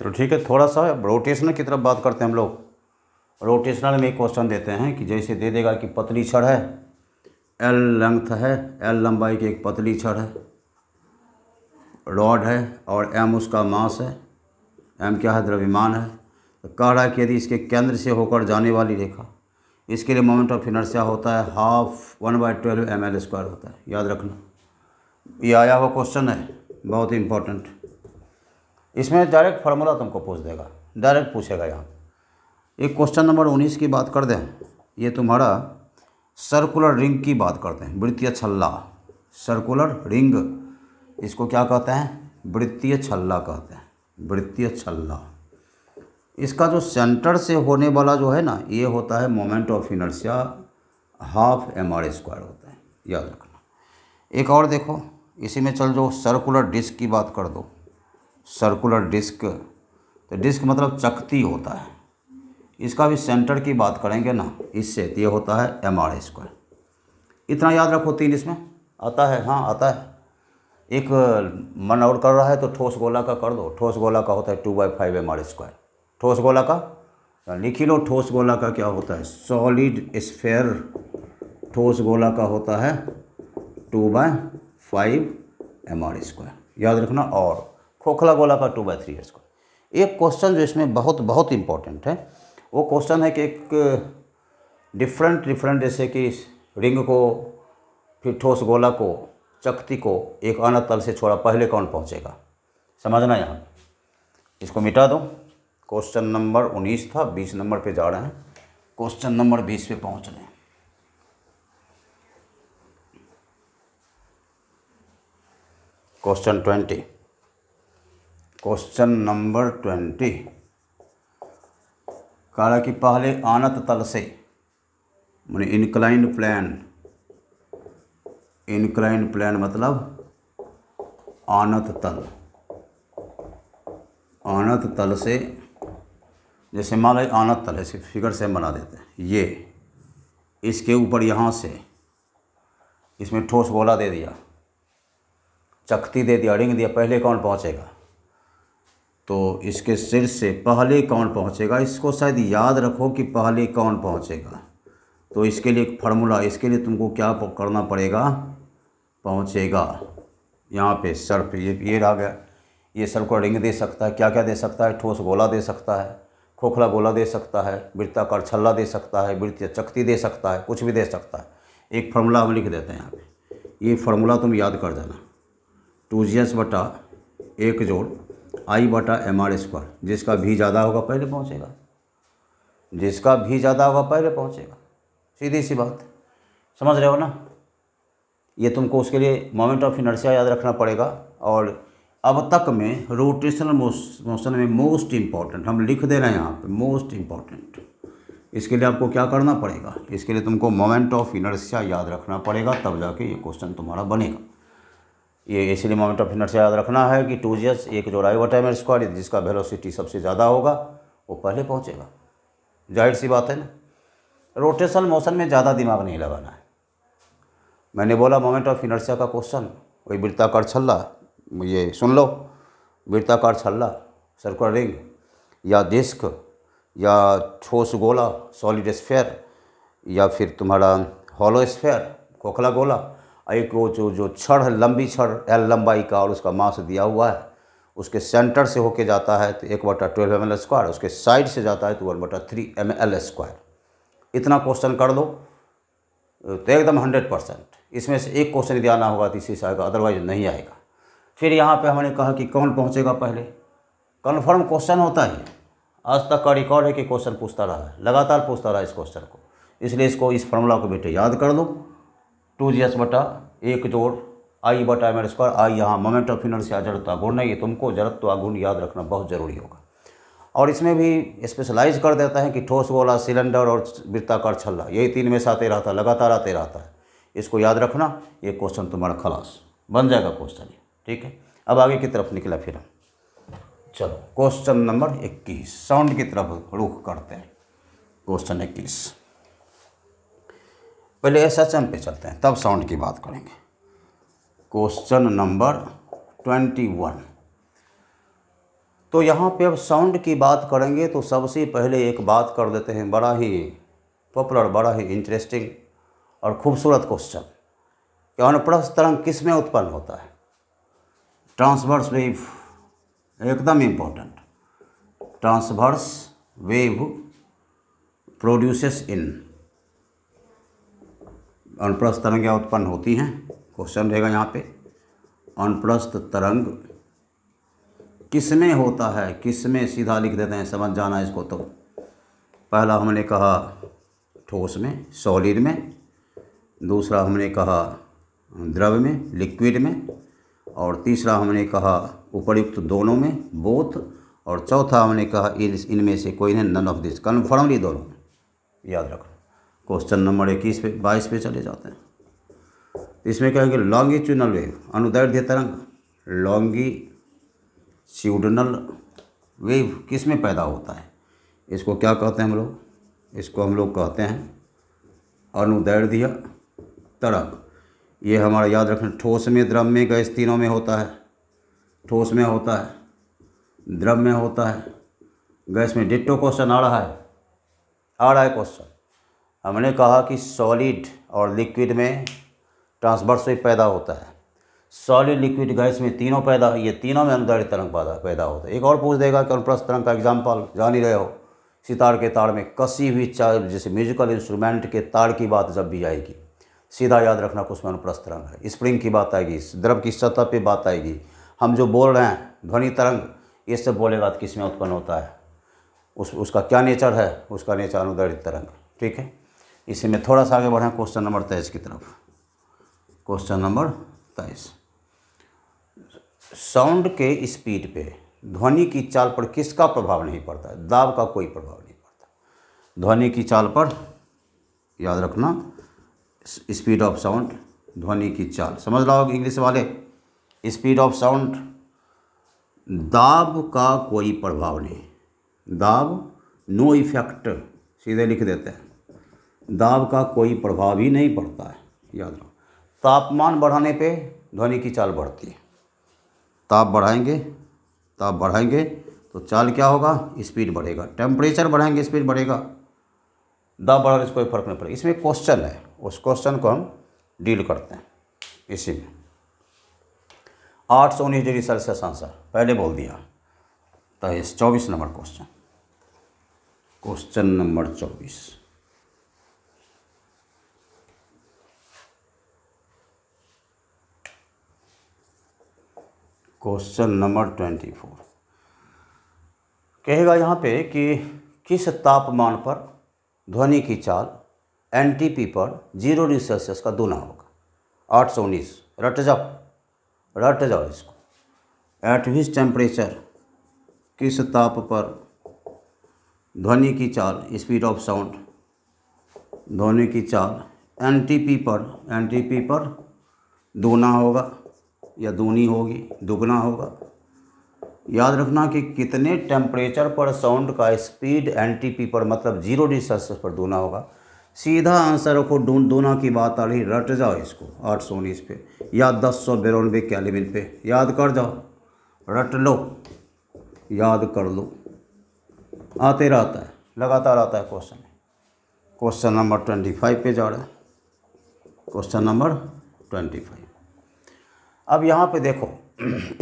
चलो ठीक है थोड़ा सा रोटेशनल की तरफ बात करते हैं हम लोग रोटेशनल में एक क्वेश्चन देते हैं कि जैसे दे देगा कि पतली छड़ है एल लेंथ है एल लंबाई की एक पतली छड़ है रॉड है और एम उसका मास है एम क्या है द्रव्यमान है तो कह रहा है कि यदि इसके केंद्र से होकर जाने वाली रेखा इसके लिए मोमेंट ऑफ इनर्सिया होता है half one by twelve M L square होता है याद रखना ये आया हुआ क्वेश्चन है बहुत ही इंपॉर्टेंट इसमें डायरेक्ट फार्मूला तुमको पूछ देगा डायरेक्ट पूछेगा यहाँ एक क्वेश्चन नंबर उन्नीस की बात कर दें ये तुम्हारा सर्कुलर रिंग की बात करते हैं वृत्तीय छल्ला सर्कुलर रिंग इसको क्या कहते हैं वृत्तीय छल्ला कहते हैं वृत्तीय छल्ला इसका जो सेंटर से होने वाला जो है ना ये होता है moment of inertia half M R square होता है याद रखना एक और देखो इसी में चल जो सर्कुलर डिस्क की बात कर दो सर्कुलर डिस्क तो डिस्क मतलब चकती होता है इसका भी सेंटर की बात करेंगे ना इससे तो ये होता है एम आर स्क्वायर इतना याद रखो तीन इसमें आता है हाँ आता है एक मन और कर रहा है तो ठोस गोला का कर दो ठोस गोला का होता है two by five M R square ठोस गोला का लिख ही लो ठोस गोला का क्या होता है सॉलिड स्फेयर ठोस गोला का होता है two by five M R square याद रखना और खोखला गोला का टू बाई थ्री हेड स्क्वायर एक क्वेश्चन जो इसमें बहुत बहुत इंपॉर्टेंट है वो क्वेश्चन है कि एक डिफरेंट डिफरेंट जैसे कि रिंग को फिर ठोस गोला को चकती को एक अन तल से छोड़ा पहले कौन पहुंचेगा समझना यहाँ इसको मिटा दो क्वेश्चन नंबर उन्नीस था बीस नंबर पे जा रहे हैं क्वेश्चन नंबर बीस पे पहुँच रहे हैं question twenty question number twenty कहा कि पहले आनत तल से मैंने इनक्लाइन प्लान इनक्लाइन प्लान मतलब आनत तल आनत तल से जैसे मान लो आनत तल ऐसे फिगर से हम बना देते हैं ये इसके ऊपर यहाँ से इसमें ठोस गोला दे दिया चकती दे दिया रिंग दिया पहले कौन पहुँचेगा तो इसके सिर से पहले कौन पहुँचेगा इसको शायद याद रखो कि पहले कौन पहुँचेगा तो इसके लिए एक फार्मूला इसके लिए तुमको क्या करना पड़ेगा पहुँचेगा यहाँ पे सर्फ ये ये रह गया ये सर्फ को रिंग दे सकता है क्या क्या दे सकता है ठोस गोला दे सकता है खोखला गोला दे सकता है वृत्ताकार छल्ला दे सकता है वृत्तीय चक्ति दे सकता है कुछ भी दे सकता है एक फार्मूला हम लिख देते हैं यहाँ पे ये फार्मूला तुम याद कर देना टू जी एस बटा एक जोड़ आई बटा एम आर स्क्वायर जिसका भी ज़्यादा होगा पहले पहुँचेगा जिसका भी ज़्यादा होगा पहले पहुँचेगा सीधी सी बात समझ रहे हो ना ये तुमको उसके लिए मोमेंट ऑफ इनर्सिया याद रखना पड़ेगा और अब तक में रोटेशनल मोशन में मोस्ट इम्पॉर्टेंट हम लिख दे रहे हैं यहाँ पे मोस्ट इम्पॉर्टेंट इसके लिए आपको क्या करना पड़ेगा इसके लिए तुमको मोमेंट ऑफ इनर्सिया याद रखना पड़ेगा तब जाके ये क्वेश्चन तुम्हारा बनेगा ये इसलिए मोमेंट ऑफ इनर्शिया याद रखना है कि टू जी एक जो राइव वट स्क्वायर जिसका वेलोसिटी सबसे ज़्यादा होगा वो पहले पहुँचेगा जाहिर सी बात है ना रोटेशन मोशन में ज़्यादा दिमाग नहीं लगाना है मैंने बोला मोमेंट ऑफ इनर्शिया का क्वेश्चन वही वृत्ताकार छल्ला ये सुन लो वृत्ताकार छल्ला सर्कुलर रिंग या डिस्क या ठोस गोला सॉलिड स्फेयर या फिर तुम्हारा हॉलो स्फेयर खोखला गोला एक वो जो जो छड़ है लंबी छड़ एल लंबाई का और उसका मास दिया हुआ है उसके सेंटर से होके जाता है तो एक बटा ट्वेल्व एम एल स्क्वायर उसके साइड से जाता है तो वन बटा थ्री एम एल स्क्वायर इतना क्वेश्चन कर दो तो एकदम हंड्रेड परसेंट इसमें से एक क्वेश्चन यदि आना होगा तो इसी से आएगा अदरवाइज नहीं आएगा फिर यहाँ पे हमने कहा कि कौन पहुँचेगा पहले कन्फर्म क्वेश्चन होता है आज तक का रिकॉर्ड है कि क्वेश्चन पूछता रहा है लगातार पूछता रहा है इस क्वेश्चन को इसलिए इसको इस फॉर्मूला को बेटे याद कर दो टू जी एस बटा एक जोड़ आई बटा एम स्क्वायर आई यहाँ मोमेंट ऑफ इनर्सिया जड़ता गुण है ये तुमको जड़त्व गुण याद रखना बहुत ज़रूरी होगा और इसमें भी स्पेशलाइज कर देता है कि ठोस गोला सिलेंडर और वृत्ताकार छल्ला यही तीन में से आते रहता लगातार आते रहता है इसको याद रखना ये क्वेश्चन तुम्हारा खलास बन जाएगा क्वेश्चन ये ठीक है अब आगे की तरफ निकला फिर हम चलो क्वेश्चन नंबर इक्कीस साउंड की तरफ रुख करते हैं क्वेश्चन इक्कीस पहले एस एच एम पे चलते हैं तब साउंड की बात करेंगे क्वेश्चन नंबर ट्वेंटी वन तो यहाँ पे अब साउंड की बात करेंगे तो सबसे पहले एक बात कर देते हैं बड़ा ही पॉपुलर बड़ा ही इंटरेस्टिंग और खूबसूरत क्वेश्चन कि अनुप्रस्थ तरंग किस में उत्पन्न होता है ट्रांसवर्स वेव एकदम important transverse wave produces in तरंग तरंगें उत्पन्न होती हैं क्वेश्चन रहेगा यहाँ पे अनप्रस्थ तरंग किसमें होता है किसमें सीधा लिख देते हैं समझ जाना इसको तो पहला हमने कहा ठोस में सॉलिड में दूसरा हमने कहा द्रव में लिक्विड में और तीसरा हमने कहा उपयुक्त दोनों में बोथ और चौथा हमने कहा इन इनमें से कोई नहीं नन ऑफ दिस कन्फर्मली दोनों में याद रखना क्वेश्चन नंबर इक्कीस पे बाईस पे चले जाते हैं इसमें क्या है कि लॉन्गिट्यूनल वेव अनुदैर्ध्य तरंग लॉन्गी च्यूडनल वेव किस में पैदा होता है इसको क्या कहते हैं हम लोग इसको हम लोग कहते हैं अनुदैर्ध्य तरंग ये हमारा याद रखना ठोस में द्रव में गैस तीनों में होता है ठोस में होता है द्रव में होता है गैस में डिट्टो क्वेश्चन आ रहा है आ रहा है क्वेश्चन हमने कहा कि सॉलिड और लिक्विड में ट्रांसवर्स वेव पैदा होता है सॉलिड लिक्विड गैस में तीनों पैदा ये तीनों में अंदर तरंग पैदा पैदा होता है एक और पूछ देगा कि अनुप्रस्थ तरंग का एग्जाम्पल जान ही रहे हो सितार के तार में कसी भी चार जैसे म्यूजिकल इंस्ट्रूमेंट के तार की बात जब भी आएगी सीधा याद रखना कुछ में अनुप्रस्थ तरंग है स्प्रिंग की बात आएगी द्रव की सतह पर बात आएगी हम जो बोल रहे हैं ध्वनि तरंग ये सब बोलेगा तो किस में उत्पन्न होता है उस उसका क्या नेचर है उसका नेचर अनुदारित तरंग ठीक है इसी में थोड़ा सा आगे बढ़ें क्वेश्चन नंबर तेईस की तरफ क्वेश्चन नंबर तेईस साउंड के स्पीड पे ध्वनि की चाल पर किसका प्रभाव नहीं पड़ता है दाब का कोई प्रभाव नहीं पड़ता ध्वनि की चाल पर याद रखना स्पीड ऑफ साउंड ध्वनि की चाल समझ रहा होगा इंग्लिश वाले स्पीड ऑफ साउंड दाब का कोई प्रभाव नहीं दाब नो इफेक्ट सीधे लिख देते हैं दाब का कोई प्रभाव ही नहीं पड़ता है याद रखो तापमान बढ़ाने पे ध्वनि की चाल बढ़ती है ताप बढ़ाएंगे ताप बढ़ाएंगे तो चाल क्या होगा स्पीड बढ़ेगा टेम्परेचर बढ़ाएंगे स्पीड बढ़ेगा दाब बढ़ाने से कोई फर्क नहीं पड़ेगा इसमें क्वेश्चन है उस क्वेश्चन को हम डील करते हैं इसी में आठ सौ उन्नीस डिग्री सेल्सियस आंसर पहले बोल दिया तो इस चौबीस नंबर क्वेश्चन क्वेश्चन नंबर चौबीस क्वेश्चन नंबर ट्वेंटी फोर कहेगा यहाँ पे कि किस तापमान पर ध्वनि की चाल एन टी पी पर जीरो डिग्री सेल्सियस का दूना होगा आठ सौ उन्नीस रट जाओ रट जाओ इसको एट विस टेम्परेचर किस ताप पर ध्वनि की चाल स्पीड ऑफ साउंड ध्वनि की चाल एन टी पी पर एन टी पी पर दूना होगा या दूनी होगी दुगना होगा याद रखना कि कितने टेम्परेचर पर साउंड का स्पीड एन टी पर मतलब जीरो डिग्री सेल्सियस पर दूना होगा सीधा आंसर रखो ढूंढ दूना की बात आ रही रट जाओ इसको आठ सौ उन्नीस पे या दस सौ बिरानवे कैलिमिन पे याद कर जाओ रट लो याद कर लो आते रहता है लगातार आता है question question number twenty five पे जा रहा है क्वेश्चन नंबर ट्वेंटी फाइव अब यहाँ पे देखो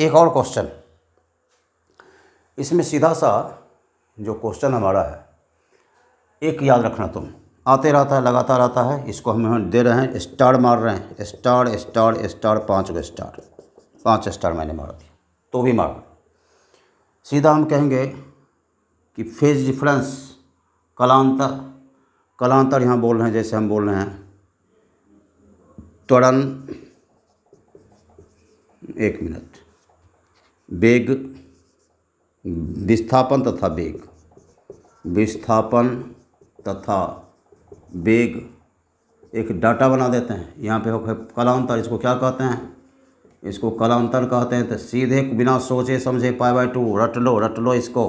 एक और क्वेश्चन इसमें सीधा सा जो क्वेश्चन हमारा है एक याद रखना तुम आते रहता है लगातार आता है इसको हम दे रहे हैं स्टार मार रहे हैं स्टार स्टार स्टार पाँच गो स्टार पाँच स्टार मैंने मार दिया तो भी मार सीधा हम कहेंगे कि फेज डिफरेंस कलांतर कलांतर यहाँ बोल रहे हैं जैसे हम बोल रहे हैं त्वरण एक मिनट वेग विस्थापन तथा वेग विस्थापन तथा वेग एक डाटा बना देते हैं यहाँ पे हो कलांतर इसको क्या कहते हैं इसको कलांतर कहते हैं तो सीधे बिना सोचे समझे पाए बाई टू रट लो रट लो इसको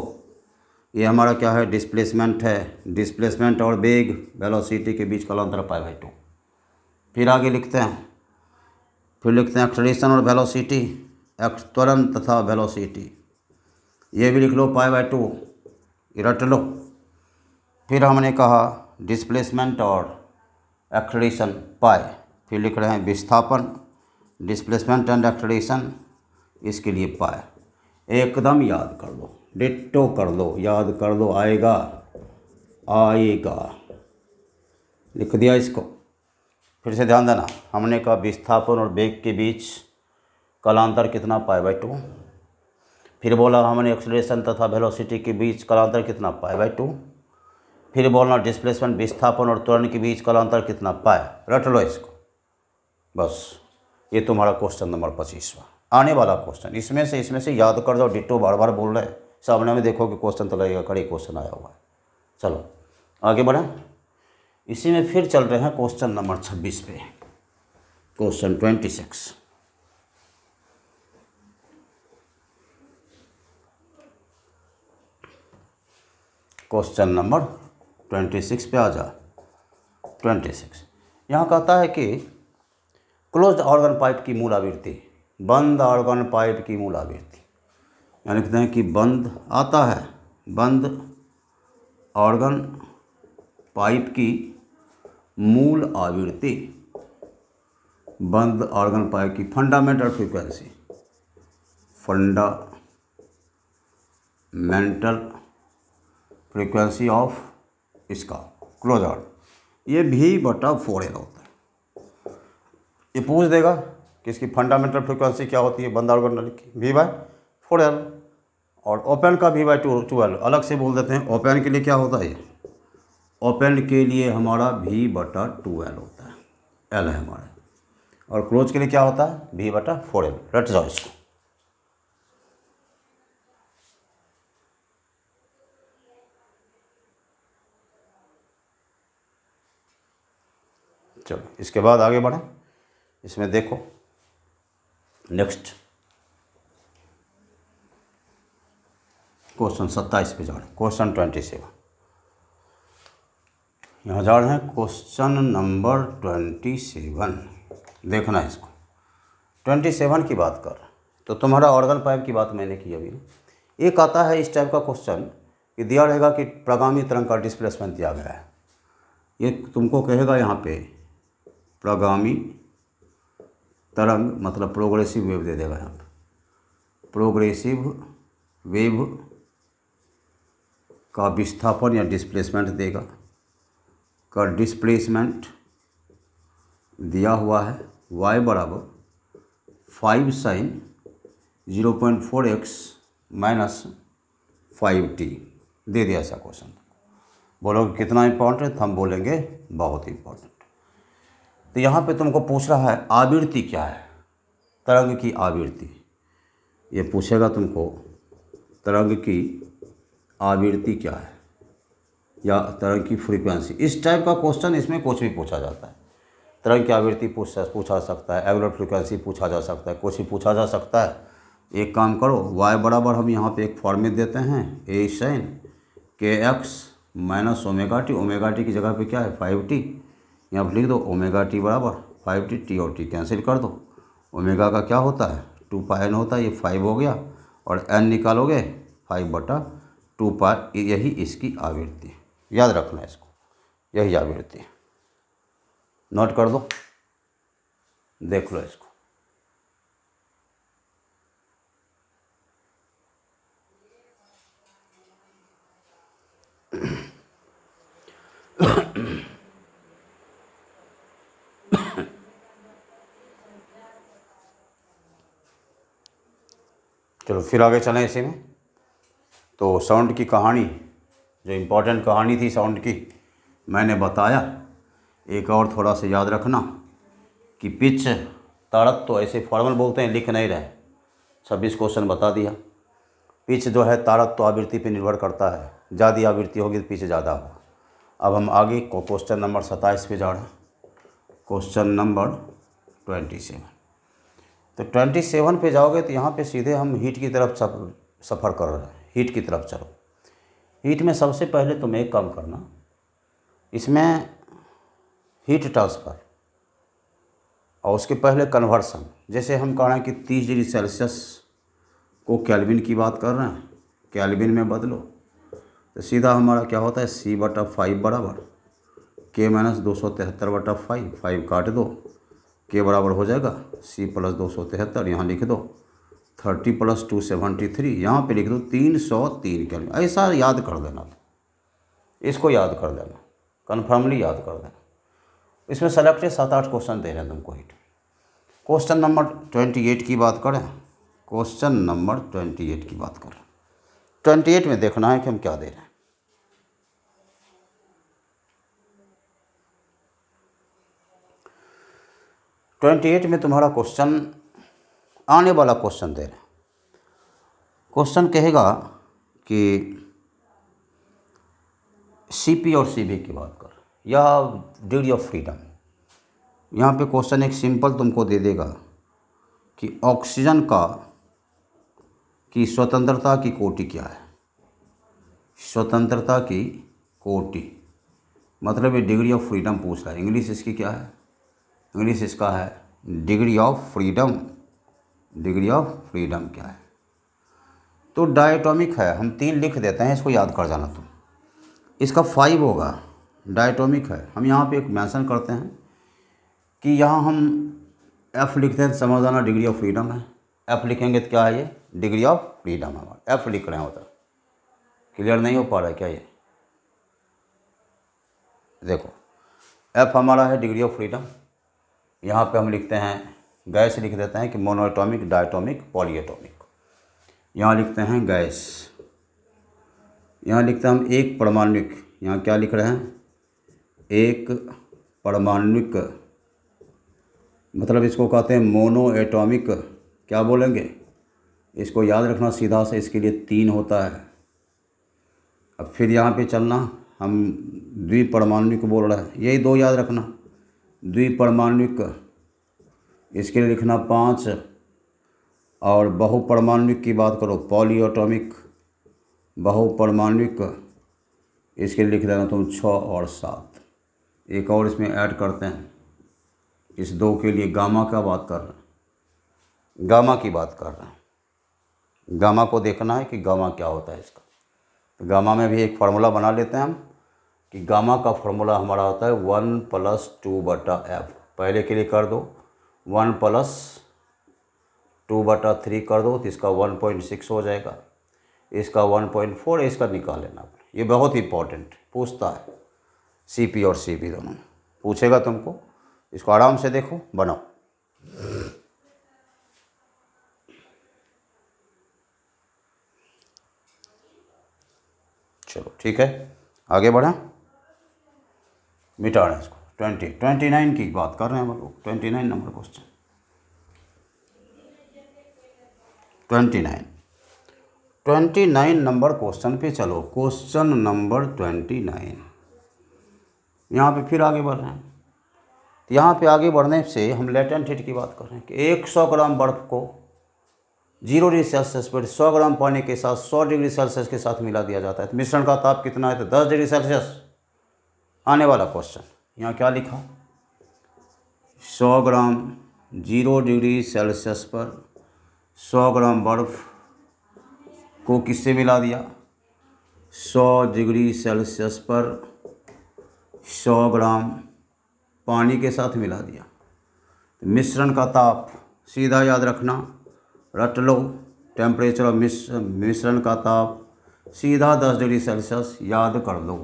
ये हमारा क्या है डिस्प्लेसमेंट है डिस्प्लेसमेंट और बेग वेलोसिटी के बीच कलांतर पाए बाई टू फिर आगे लिखते हैं फिर लिखते हैं एक्सलेशन और वेलोसिटी एक्स त्वरण तथा वेलोसिटी ये भी लिख लो पाई बाई टू रट लो फिर हमने कहा डिस्प्लेसमेंट और एक्सलेशन पाए फिर लिख रहे हैं विस्थापन डिस्प्लेसमेंट एंड एक्सलेशन इसके लिए पाए एकदम याद कर लो डिट्टो कर लो याद कर लो आएगा आएगा लिख दिया इसको फिर से ध्यान देना हमने कहा विस्थापन और वेग के बीच कलांतर कितना पाए बाई टू फिर बोला हमने एक्सलेशन तथा वेलोसिटी के बीच कलांतर कितना पाए बाई टू फिर बोलना डिस्प्लेसमेंट विस्थापन और त्वरण के बीच कलांतर कितना पाए रट लो इसको बस ये तुम्हारा क्वेश्चन नंबर पच्चीसवा आने वाला क्वेश्चन इसमें से इसमें से याद कर दो डिटो बार बार बोल रहे हैं सामने में देखो कि क्वेश्चन तो लगेगा कड़ी क्वेश्चन आया हुआ है चलो आगे बढ़ें इसी में फिर चल रहे हैं क्वेश्चन नंबर छब्बीस पे question twenty six question number twenty six पे आ जा ट्वेंटी सिक्स यहाँ कहता है कि क्लोज ऑर्गन पाइप की मूल आवृत्ति बंद ऑर्गन पाइप की मूल आवृत्ति यानी कहते हैं कि बंद आता है बंद ऑर्गन पाइप की मूल आवृत्ति बंद ऑर्गन पाइप की fundamental frequency fundamental frequency of इसका क्लोज क्लोजर ये भी बटा फोर एल होता है ये पूछ देगा कि इसकी फंडामेंटल फ्रीक्वेंसी क्या होती है बंद ऑर्गन की वी बाय फोर एल और ओपन का वी बाय टू टू अलग से बोल देते हैं ओपन के लिए क्या होता है ये ओपन के लिए हमारा भी बटा टू एल होता है एल है हमारा और क्लोज के लिए क्या होता है भी बटा फोर एल रट जाओ इसको चलो इसके बाद आगे बढ़ें इसमें देखो नेक्स्ट क्वेश्चन सत्ताईस पे जाओ क्वेश्चन ट्वेंटी सेवन यहाँ जा रहे हैं क्वेश्चन नंबर ट्वेंटी सेवन देखना है इसको ट्वेंटी सेवन की बात कर तो तुम्हारा ऑर्गन पाइप की बात मैंने की अभी एक आता है इस टाइप का क्वेश्चन कि दिया रहेगा कि प्रगामी तरंग का डिस्प्लेसमेंट दिया गया है ये तुमको कहेगा यहाँ पे प्रगामी तरंग मतलब प्रोग्रेसिव वेव दे देगा यहाँ पर प्रोग्रेसिव वेव का विस्थापन या डिस्प्लेसमेंट देगा का डिस्प्लेसमेंट दिया हुआ है वाई बराबर five sine zero point four X minus five T दे दिया ऐसा क्वेश्चन बोलो कितना इम्पोर्टेंट तो हम बोलेंगे बहुत इम्पोर्टेंट तो यहाँ पे तुमको पूछ रहा है आवृत्ति क्या है तरंग की आवृत्ति ये पूछेगा तुमको तरंग की आवृत्ति क्या है या तरंग की फ्रीक्वेंसी इस टाइप का क्वेश्चन इसमें कुछ भी पूछा जाता है तरंग की आवृत्ति पूछ पूछा सकता है एवलर फ्रिक्वेंसी पूछा जा सकता है कुछ भी पूछा जा सकता है एक काम करो वाई बराबर हम यहाँ पे एक फॉर्मेट देते हैं ए साइन के X minus omega T omega T की जगह पे क्या है फाइव टी यहाँ पर लिख दो ओमेगा टी बराबर फाइव टी टी और टी कैंसिल कर दो ओमेगा का क्या होता है टू पा एन होता है ये फाइव हो गया और एन निकालोगे फाइव बटा टू पा यही इसकी आवृत्ति याद रखना इसको यही जागृति नोट कर दो देख लो इसको चलो फिर आगे चलें इसी में तो साउंड की कहानी जो इम्पोर्टेंट कहानी थी साउंड की मैंने बताया एक और थोड़ा सा याद रखना कि पिच तड़क तो ऐसे फॉर्मल बोलते हैं लिख नहीं रहे छब्बीस क्वेश्चन बता दिया पिच जो है तारक तो आवृत्ति पर निर्भर करता है ज़्यादा आवृत्ति होगी तो पिच ज़्यादा होगा अब हम आगे को क्वेश्चन नंबर सत्ताईस पे जा रहे हैं क्वेश्चन नंबर ट्वेंटी सेवन तो ट्वेंटी सेवन पे जाओगे तो यहाँ पे सीधे हम हीट की तरफ सफ़र कर रहे हैं हीट की तरफ चलो हीट में सबसे पहले तुम एक काम करना इसमें हीट ट्रांसफ़र और उसके पहले कन्वर्सन जैसे हम कह रहे हैं कि तीस डिग्री सेल्सियस को कैलविन की बात कर रहे हैं कैलविन में बदलो तो सीधा हमारा क्या होता है सी बटा फाइव बराबर के माइनस दो सौ तिहत्तर बटा फाइव फाइव काट दो के बराबर हो जाएगा सी प्लस दो सौ तिहत्तर यहाँ लिख दो thirty plus two seventy three यहाँ पर लिख दो तीन सौ तीन कैलोरी ऐसा याद कर देना इसको याद कर देना कन्फर्मली याद कर देना इसमें सेलेक्टेड सात आठ क्वेश्चन दे रहे हैं तुमको hit question number twenty eight की बात करें क्वेश्चन नंबर ट्वेंटी एट की बात करें ट्वेंटी एट में देखना है कि हम क्या दे रहे हैं ट्वेंटी एट में तुम्हारा क्वेश्चन आने वाला क्वेश्चन दे रहे हैं क्वेश्चन कहेगा कि सीपी और सीबी की बात कर या डिग्री ऑफ फ्रीडम यहाँ पे क्वेश्चन एक सिंपल तुमको दे देगा कि ऑक्सीजन का की स्वतंत्रता की कोटि क्या है स्वतंत्रता की कोटि मतलब ये डिग्री ऑफ फ्रीडम पूछ रहा है इंग्लिश इसकी क्या है इंग्लिश इसका है degree of freedom degree of freedom क्या है तो डायटोमिक है हम तीन लिख देते हैं इसको याद कर जाना तुम इसका फाइव होगा डायटोमिक है हम यहाँ पे एक मेंशन करते हैं कि यहाँ हम एफ़ लिखते हैं समझ डिग्री ऑफ फ्रीडम है एफ़ लिखेंगे तो क्या है ये डिग्री ऑफ फ्रीडम है एफ़ लिख रहे हैं होता क्लियर नहीं हो पा रहा है क्या ये देखो एफ़ हमारा है डिग्री ऑफ फ्रीडम यहाँ पे हम लिखते हैं गैस लिख देते हैं कि मोनोएटॉमिक डायटोमिक पॉलीएटॉमिक यहाँ लिखते हैं गैस यहाँ लिखते हैं हम एक परमाणुक यहाँ क्या लिख रहे हैं एक परमाणुक मतलब इसको कहते हैं मोनोएटॉमिक क्या बोलेंगे इसको याद रखना सीधा से इसके लिए तीन होता है अब फिर यहाँ पे चलना हम द्विपरमाणुक बोल रहे हैं यही दो याद रखना द्विपरमाणुक इसके लिए लिखना पाँच और बहुपरमाणविक की बात करो पॉलीऑटोमिक बहुपरमाणविक इसके लिए लिख देना तुम छः और सात एक और इसमें ऐड करते हैं इस दो के लिए गामा का बात कर रहे हैं गामा की बात कर रहे हैं गामा को देखना है कि गामा क्या होता है इसका तो गामा में भी एक फार्मूला बना लेते हैं हम कि गामा का फार्मूला हमारा होता है वन प्लस टू बटा एफ पहले के लिए कर दो वन प्लस टू बटा थ्री कर दो तो इसका वन पॉइंट सिक्स हो जाएगा इसका वन पॉइंट फोर इसका निकाल लेना आप ये बहुत इंपॉर्टेंट पूछता है सी पी और सी बी दोनों पूछेगा तुमको इसको आराम से देखो बनाओ चलो ठीक है आगे बढ़ा मिटाना इसको ट्वेंटी ट्वेंटी नाइन की बात कर रहे हैं हम लोग twenty nine number question twenty nine twenty nine number question पे चलो क्वेश्चन नंबर ट्वेंटी नाइन यहाँ पे फिर आगे बढ़ रहे हैं यहाँ पे आगे बढ़ने से हम लेटेंट हीट की बात कर रहे हैं कि एक सौ ग्राम बर्फ़ को जीरो डिग्री सेल्सियस पर सौ ग्राम पानी के साथ सौ डिग्री सेल्सियस के साथ मिला दिया जाता है तो मिश्रण का ताप कितना है तो दस डिग्री सेल्सियस आने वाला क्वेश्चन यहाँ क्या लिखा 100 ग्राम जीरो डिग्री सेल्सियस पर 100 ग्राम बर्फ़ को किससे मिला दिया 100 डिग्री सेल्सियस पर 100 ग्राम पानी के साथ मिला दिया तो मिश्रण का ताप सीधा याद रखना रट लो टेम्परेचर और मिश्रण का ताप सीधा 10 डिग्री सेल्सियस याद कर लो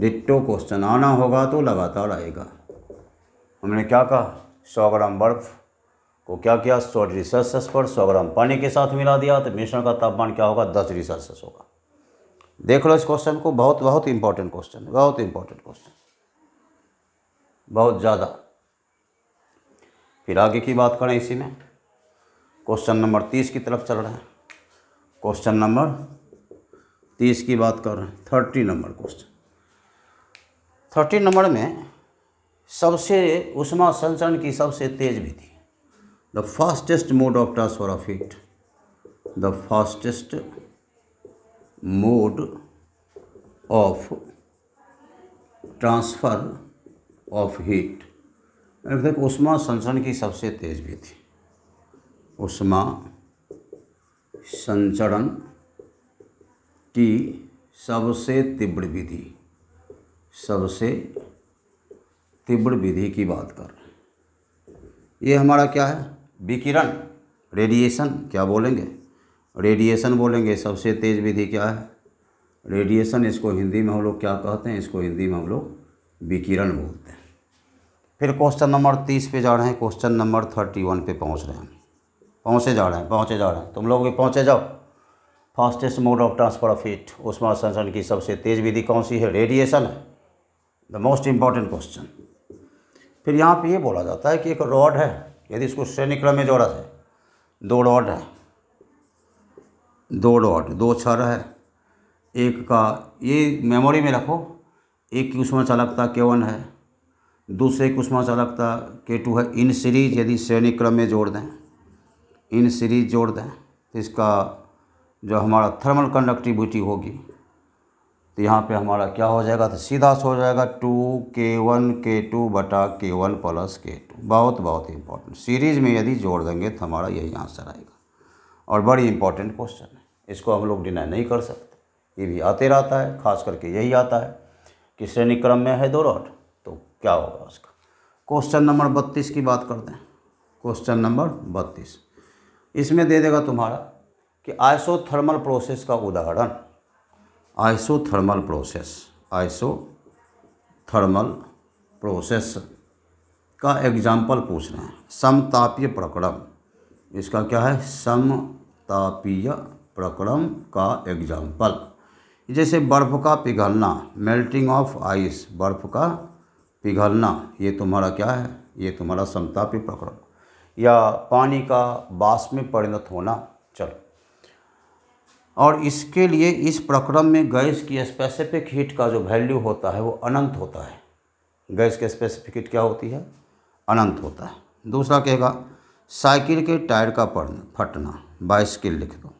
डिट्टो क्वेश्चन आना होगा तो लगातार आएगा हमने क्या कहा सौ ग्राम बर्फ़ को क्या किया सौ डिग्री सेल्सियस पर सौ ग्राम पानी के साथ मिला दिया तो मिश्रण का तापमान क्या होगा दस डिग्री सेल्सियस होगा देख लो इस क्वेश्चन को बहुत बहुत इंपॉर्टेंट क्वेश्चन है बहुत इंपॉर्टेंट क्वेश्चन बहुत ज़्यादा फिर आगे की बात करें इसी में क्वेश्चन नंबर तीस की तरफ चल रहे हैं क्वेश्चन नंबर तीस की बात कर रहे हैं thirty number question thirty number में सबसे उष्मा संचरण की सबसे तेज विधि the fastest mode of transfer of heat the fastest mode of transfer of heat देखो उष्मा संचरण की सबसे तेज विधि उष्मा संचरण की सबसे तीव्र विधि सबसे तीव्र विधि की बात कर रहे हैं ये हमारा क्या है विकिरण रेडिएशन क्या बोलेंगे रेडिएशन बोलेंगे सबसे तेज विधि क्या है रेडिएशन इसको हिंदी में हम लोग क्या कहते हैं इसको हिंदी में हम लोग विकिरण बोलते हैं फिर क्वेश्चन नंबर तीस पे जा रहे हैं क्वेश्चन नंबर थर्टी वन पे पहुँच रहे हैं पहुँचे जा रहे हैं पहुँचे जा रहे हैं तुम लोग भी पहुँचे जाओ fastest mode of transfer of heat उष्मा संसन की सबसे तेज विधि कौन सी है रेडिएशन है द मोस्ट इम्पॉर्टेंट क्वेश्चन फिर यहाँ पे ये बोला जाता है कि एक रॉड है यदि इसको श्रेणी क्रम में जोड़ा जाए दो रॉड है दो रॉड दो छर है एक का ये मेमोरी में रखो एक की उष्मा चालकता के वन है दूसरे की उष्मा चालकता के टू है इन सीरीज यदि श्रेणी क्रम में जोड़ दें इन सीरीज जोड़ दें तो इसका जो हमारा थर्मल कंडक्टिविटी होगी तो यहाँ पे हमारा क्या हो जाएगा तो सीधा सो जाएगा टू के वन के टू बटा के वन प्लस के टू बहुत बहुत इंपॉर्टेंट सीरीज में यदि जोड़ देंगे तो हमारा यही आंसर आएगा और बड़ी इंपॉर्टेंट क्वेश्चन है इसको हम लोग डिनाई नहीं कर सकते ये भी आते रहता है खास करके यही आता है कि श्रेणी क्रम में है दो रॉड तो क्या होगा उसका क्वेश्चन नंबर बत्तीस की बात करते हैं क्वेश्चन नंबर बत्तीस इसमें दे देगा तुम्हारा कि आइसोथर्मल प्रोसेस का उदाहरण आइसोथर्मल प्रोसेस आइसोथर्मल प्रोसेस का एग्जाम्पल पूछ रहे हैं समतापीय प्रकरण इसका क्या है समतापीय प्रकरण का एग्जाम्पल जैसे बर्फ़ का पिघलना मेल्टिंग ऑफ आइस बर्फ़ का पिघलना ये तुम्हारा क्या है ये तुम्हारा समतापी प्रकरण या पानी का बाष्प में परिणत होना चलो और इसके लिए इस प्रक्रम में गैस की स्पेसिफिक हीट का जो वैल्यू होता है वो अनंत होता है गैस की स्पेसिफिक हीट क्या होती है अनंत होता है दूसरा कहेगा साइकिल के टायर का पड़ना फटना बाइस्किल लिख दो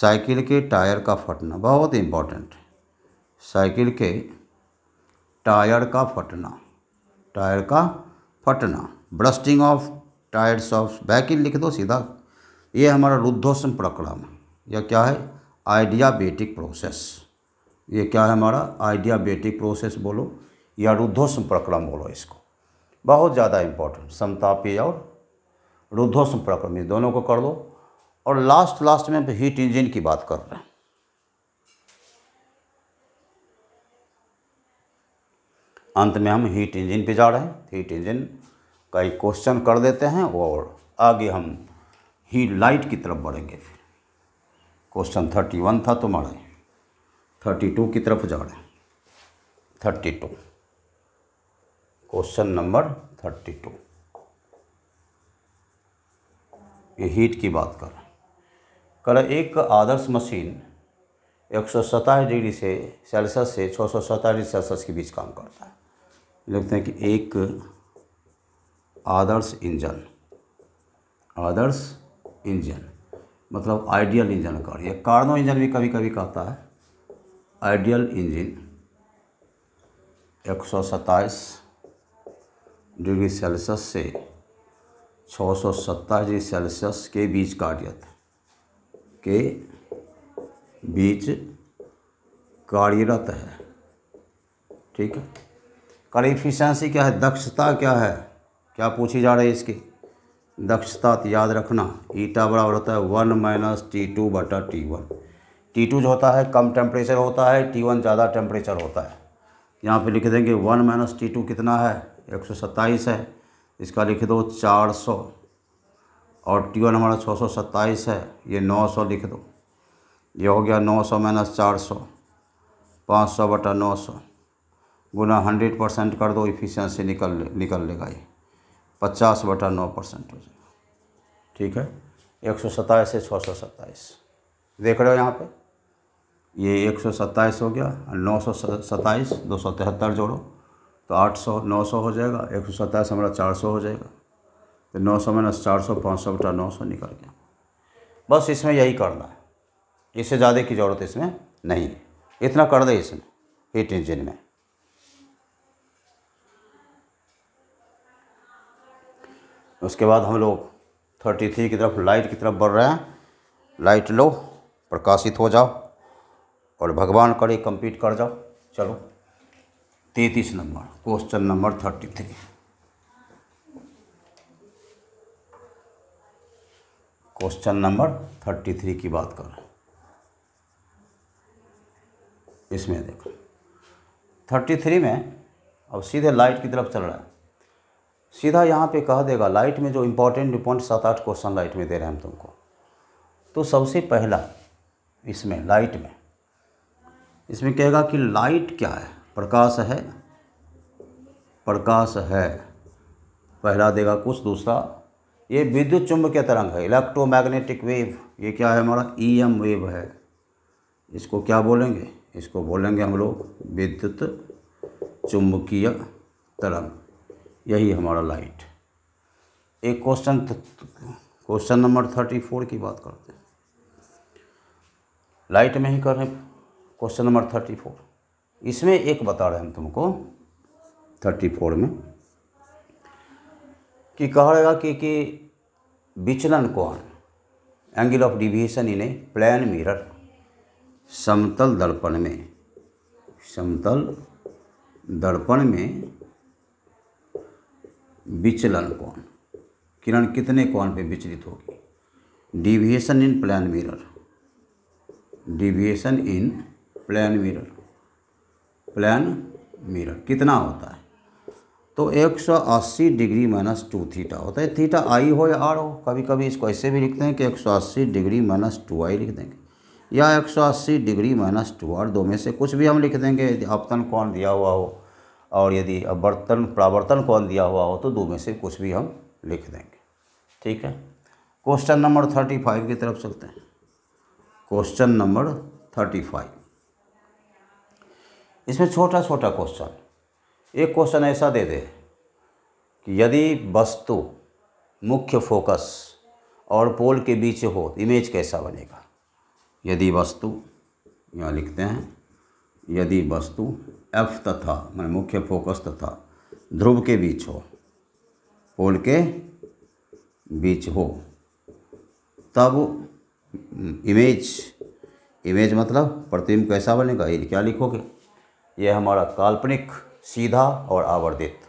साइकिल के टायर का फटना बहुत इम्पॉर्टेंट है साइकिल के टायर का फटना टायर का फटना bursting of tyres of vehicle लिख दो सीधा ये हमारा रुद्धोषम प्रक्रम है या क्या है आइडियाबेटिक प्रोसेस ये क्या है हमारा आइडियाबेटिक प्रोसेस बोलो या रुद्धोष्म प्रक्रम बोलो इसको बहुत ज़्यादा इम्पोर्टेंट समतापी और रुद्धोष्म प्रक्रम ये दोनों को कर दो और लास्ट लास्ट में हीट इंजन की बात कर रहे हैं अंत में हम हीट इंजन पे जा रहे हैं हीट इंजन का एक क्वेश्चन कर देते हैं और आगे हम ही लाइट की तरफ बढ़ेंगे फिर क्वेश्चन थर्टी वन था तुम्हारे तो थर्टी टू की तरफ जा रहे thirty two question number thirty two ये हीट की बात कर कर एक आदर्श मशीन एक सौ सत्ताईस डिग्री से सेल्सियस से छः सौ सत्ताईस डिग्री सेल्सियस के बीच काम करता है लिखते हैं कि एक आदर्श इंजन आदर्श इंजन मतलब आइडियल इंजन कार या कार्नो इंजन भी कभी कभी कहता है आइडियल इंजन एक सौ डिग्री सेल्सियस से छः सौ सत्ताईस डिग्री सेल्सियस के बीच कार्यरत के बीच कार्यरत है ठीक है इफिशेंसी क्या है दक्षता क्या है क्या पूछी जा रही है इसकी दक्षता याद रखना ईटा बराबर होता है वन माइनस टी टू बटा टी वन टी टू जो होता है कम टेम्परेचर होता है टी वन ज़्यादा टेम्परेचर होता है यहाँ पे लिख देंगे वन माइनस टी टू कितना है एक सौ सत्ताईस है इसका लिख दो चार सौ और टी वन हमारा छः सौ सत्ताईस है ये नौ सौ लिख दो ये हो गया नौ सौ माइनस चार सौ पाँच सौ बटा नौ सौ गुना हंड्रेड परसेंट कर दो इफिशियंसी निकल निकल लेगा ये पचास बटा नौ परसेंट हो जाएगा ठीक है एक सौ सत्ताईस से छः सौ सत्ताईस देख रहे हो यहाँ पे ये एक सौ सत्ताईस हो गया नौ सौ सत्ताईस दो सौ तिहत्तर जोड़ो तो आठ सौ नौ सौ हो जाएगा एक सौ सत्ताईस हमारा चार सौ हो जाएगा तो नौ सौ माइनस चार सौ पाँच सौ बटा नौ सौ निकल गया बस इसमें यही करना है इससे ज़्यादा की ज़रूरत इसमें नहीं है इतना कर दे इसमें हीट इंजन में उसके बाद हम लोग थर्टी थ्री की तरफ लाइट की तरफ बढ़ रहे हैं लाइट लो प्रकाशित हो जाओ और भगवान करे कंप्लीट कर जाओ चलो तैतीस number question number thirty three question number thirty three की बात कर रहे हैं इसमें देखो थर्टी थ्री में अब सीधे लाइट की तरफ चल रहा है सीधा यहाँ पे कह देगा लाइट में जो इम्पोर्टेंट पॉइंट सात आठ क्वेश्चन लाइट में दे रहे हैं हम तुमको तो सबसे पहला इसमें लाइट में इसमें कहेगा कि लाइट क्या है प्रकाश है प्रकाश है पहला देगा कुछ दूसरा ये विद्युत चुंबकीय तरंग है इलेक्ट्रोमैग्नेटिक वेव ये क्या है हमारा ईएम e वेव है इसको क्या बोलेंगे इसको बोलेंगे हम लोग विद्युत चुंबकीय तरंग यही हमारा लाइट एक question question number thirty four की बात करते हैं लाइट में ही कर रहे क्वेश्चन नंबर थर्टी फोर इसमें एक बता रहे हम तुमको थर्टी फोर में कि कहा रहेगा कि, कि विचलन कौन angle of deviation in a plane mirror समतल दर्पण में समतल दर्पण में विचलन कोण किरण कितने कोण पे विचलित होगी deviation in plane mirror deviation in plane mirror plane mirror कितना होता है तो 180 डिग्री माइनस टू थीटा होता है थीटा आई हो या आर हो कभी कभी इसको ऐसे भी लिखते हैं कि 180 डिग्री माइनस टू आई लिख देंगे या 180 डिग्री माइनस टू आर दो में से कुछ भी हम लिख देंगे अपतन कौन दिया हुआ हो और यदि अवर्तन प्रावर्तन कौन दिया हुआ हो तो दो में से कुछ भी हम लिख देंगे ठीक है क्वेश्चन नंबर थर्टी फाइव की तरफ चलते हैं क्वेश्चन नंबर थर्टी फाइव इसमें छोटा छोटा क्वेश्चन एक क्वेश्चन ऐसा दे दे कि यदि वस्तु मुख्य फोकस और पोल के बीच हो इमेज कैसा बनेगा यदि वस्तु यहाँ लिखते हैं यदि वस्तु एफ तथा मैं मुख्य फोकस तथा ध्रुव के बीच हो पोल के बीच हो तब इमेज हम्म, इमेज मतलब प्रतिबिंब कैसा बनेगा ये क्या लिखोगे ये हमारा काल्पनिक सीधा और आवर्धित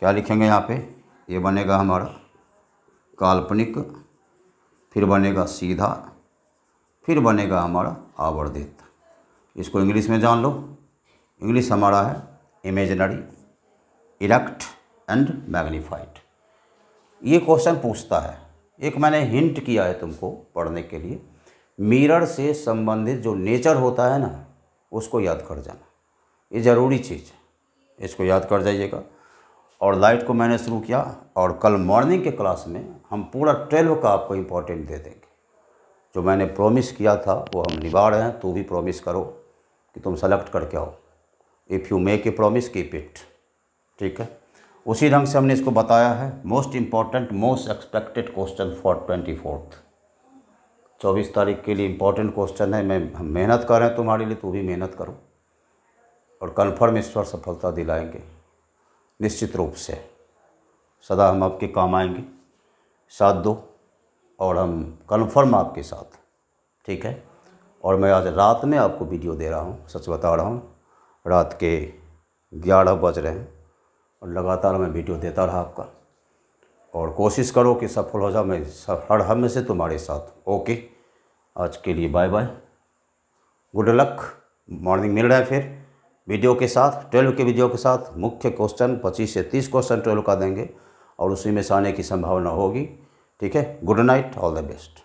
क्या लिखेंगे यहाँ पे ये बनेगा हमारा काल्पनिक फिर बनेगा सीधा फिर बनेगा हमारा आवर्धित इसको इंग्लिश में जान लो इंग्लिश हमारा है इमेजनरी इरेक्ट एंड मैग्नीफाइड ये क्वेश्चन पूछता है एक मैंने हिंट किया है तुमको पढ़ने के लिए मिरर से संबंधित जो नेचर होता है ना उसको याद कर जाना ये ज़रूरी चीज़ है इसको याद कर जाइएगा और लाइट को मैंने शुरू किया और कल मॉर्निंग के क्लास में हम पूरा ट्वेल्व का आपको इम्पोर्टेंट दे देंगे जो मैंने प्रोमिस किया था वो हम निभा रहे हैं तो भी प्रोमिस करो कि तुम सेलेक्ट करके आओ if you make a promise keep it ठीक है उसी ढंग से हमने इसको बताया है most important most expected question for twenty fourth चौबीस तारीख के लिए इम्पॉर्टेंट क्वेश्चन है मैं हम मेहनत कर रहे हैं तुम्हारे लिए तू भी मेहनत करो और कन्फर्म ईश्वर सफलता दिलाएंगे निश्चित रूप से सदा हम आपके काम आएंगे साथ दो और हम कन्फर्म आपके साथ ठीक है और मैं आज रात में आपको वीडियो दे रहा हूँ सच बता रहा हूँ रात के ग्यारह बज रहे हैं और लगातार मैं वीडियो देता रहा आपका और कोशिश करो कि सफल हो जाओ मैं हर हम से तुम्हारे साथ ओके आज के लिए bye bye good luck morning मिल रहा है फिर वीडियो के साथ ट्वेल्व के वीडियो के साथ मुख्य क्वेश्चन पच्चीस से तीस क्वेश्चन ट्वेल्व का देंगे और उसी में से आने की संभावना होगी ठीक है good night all the best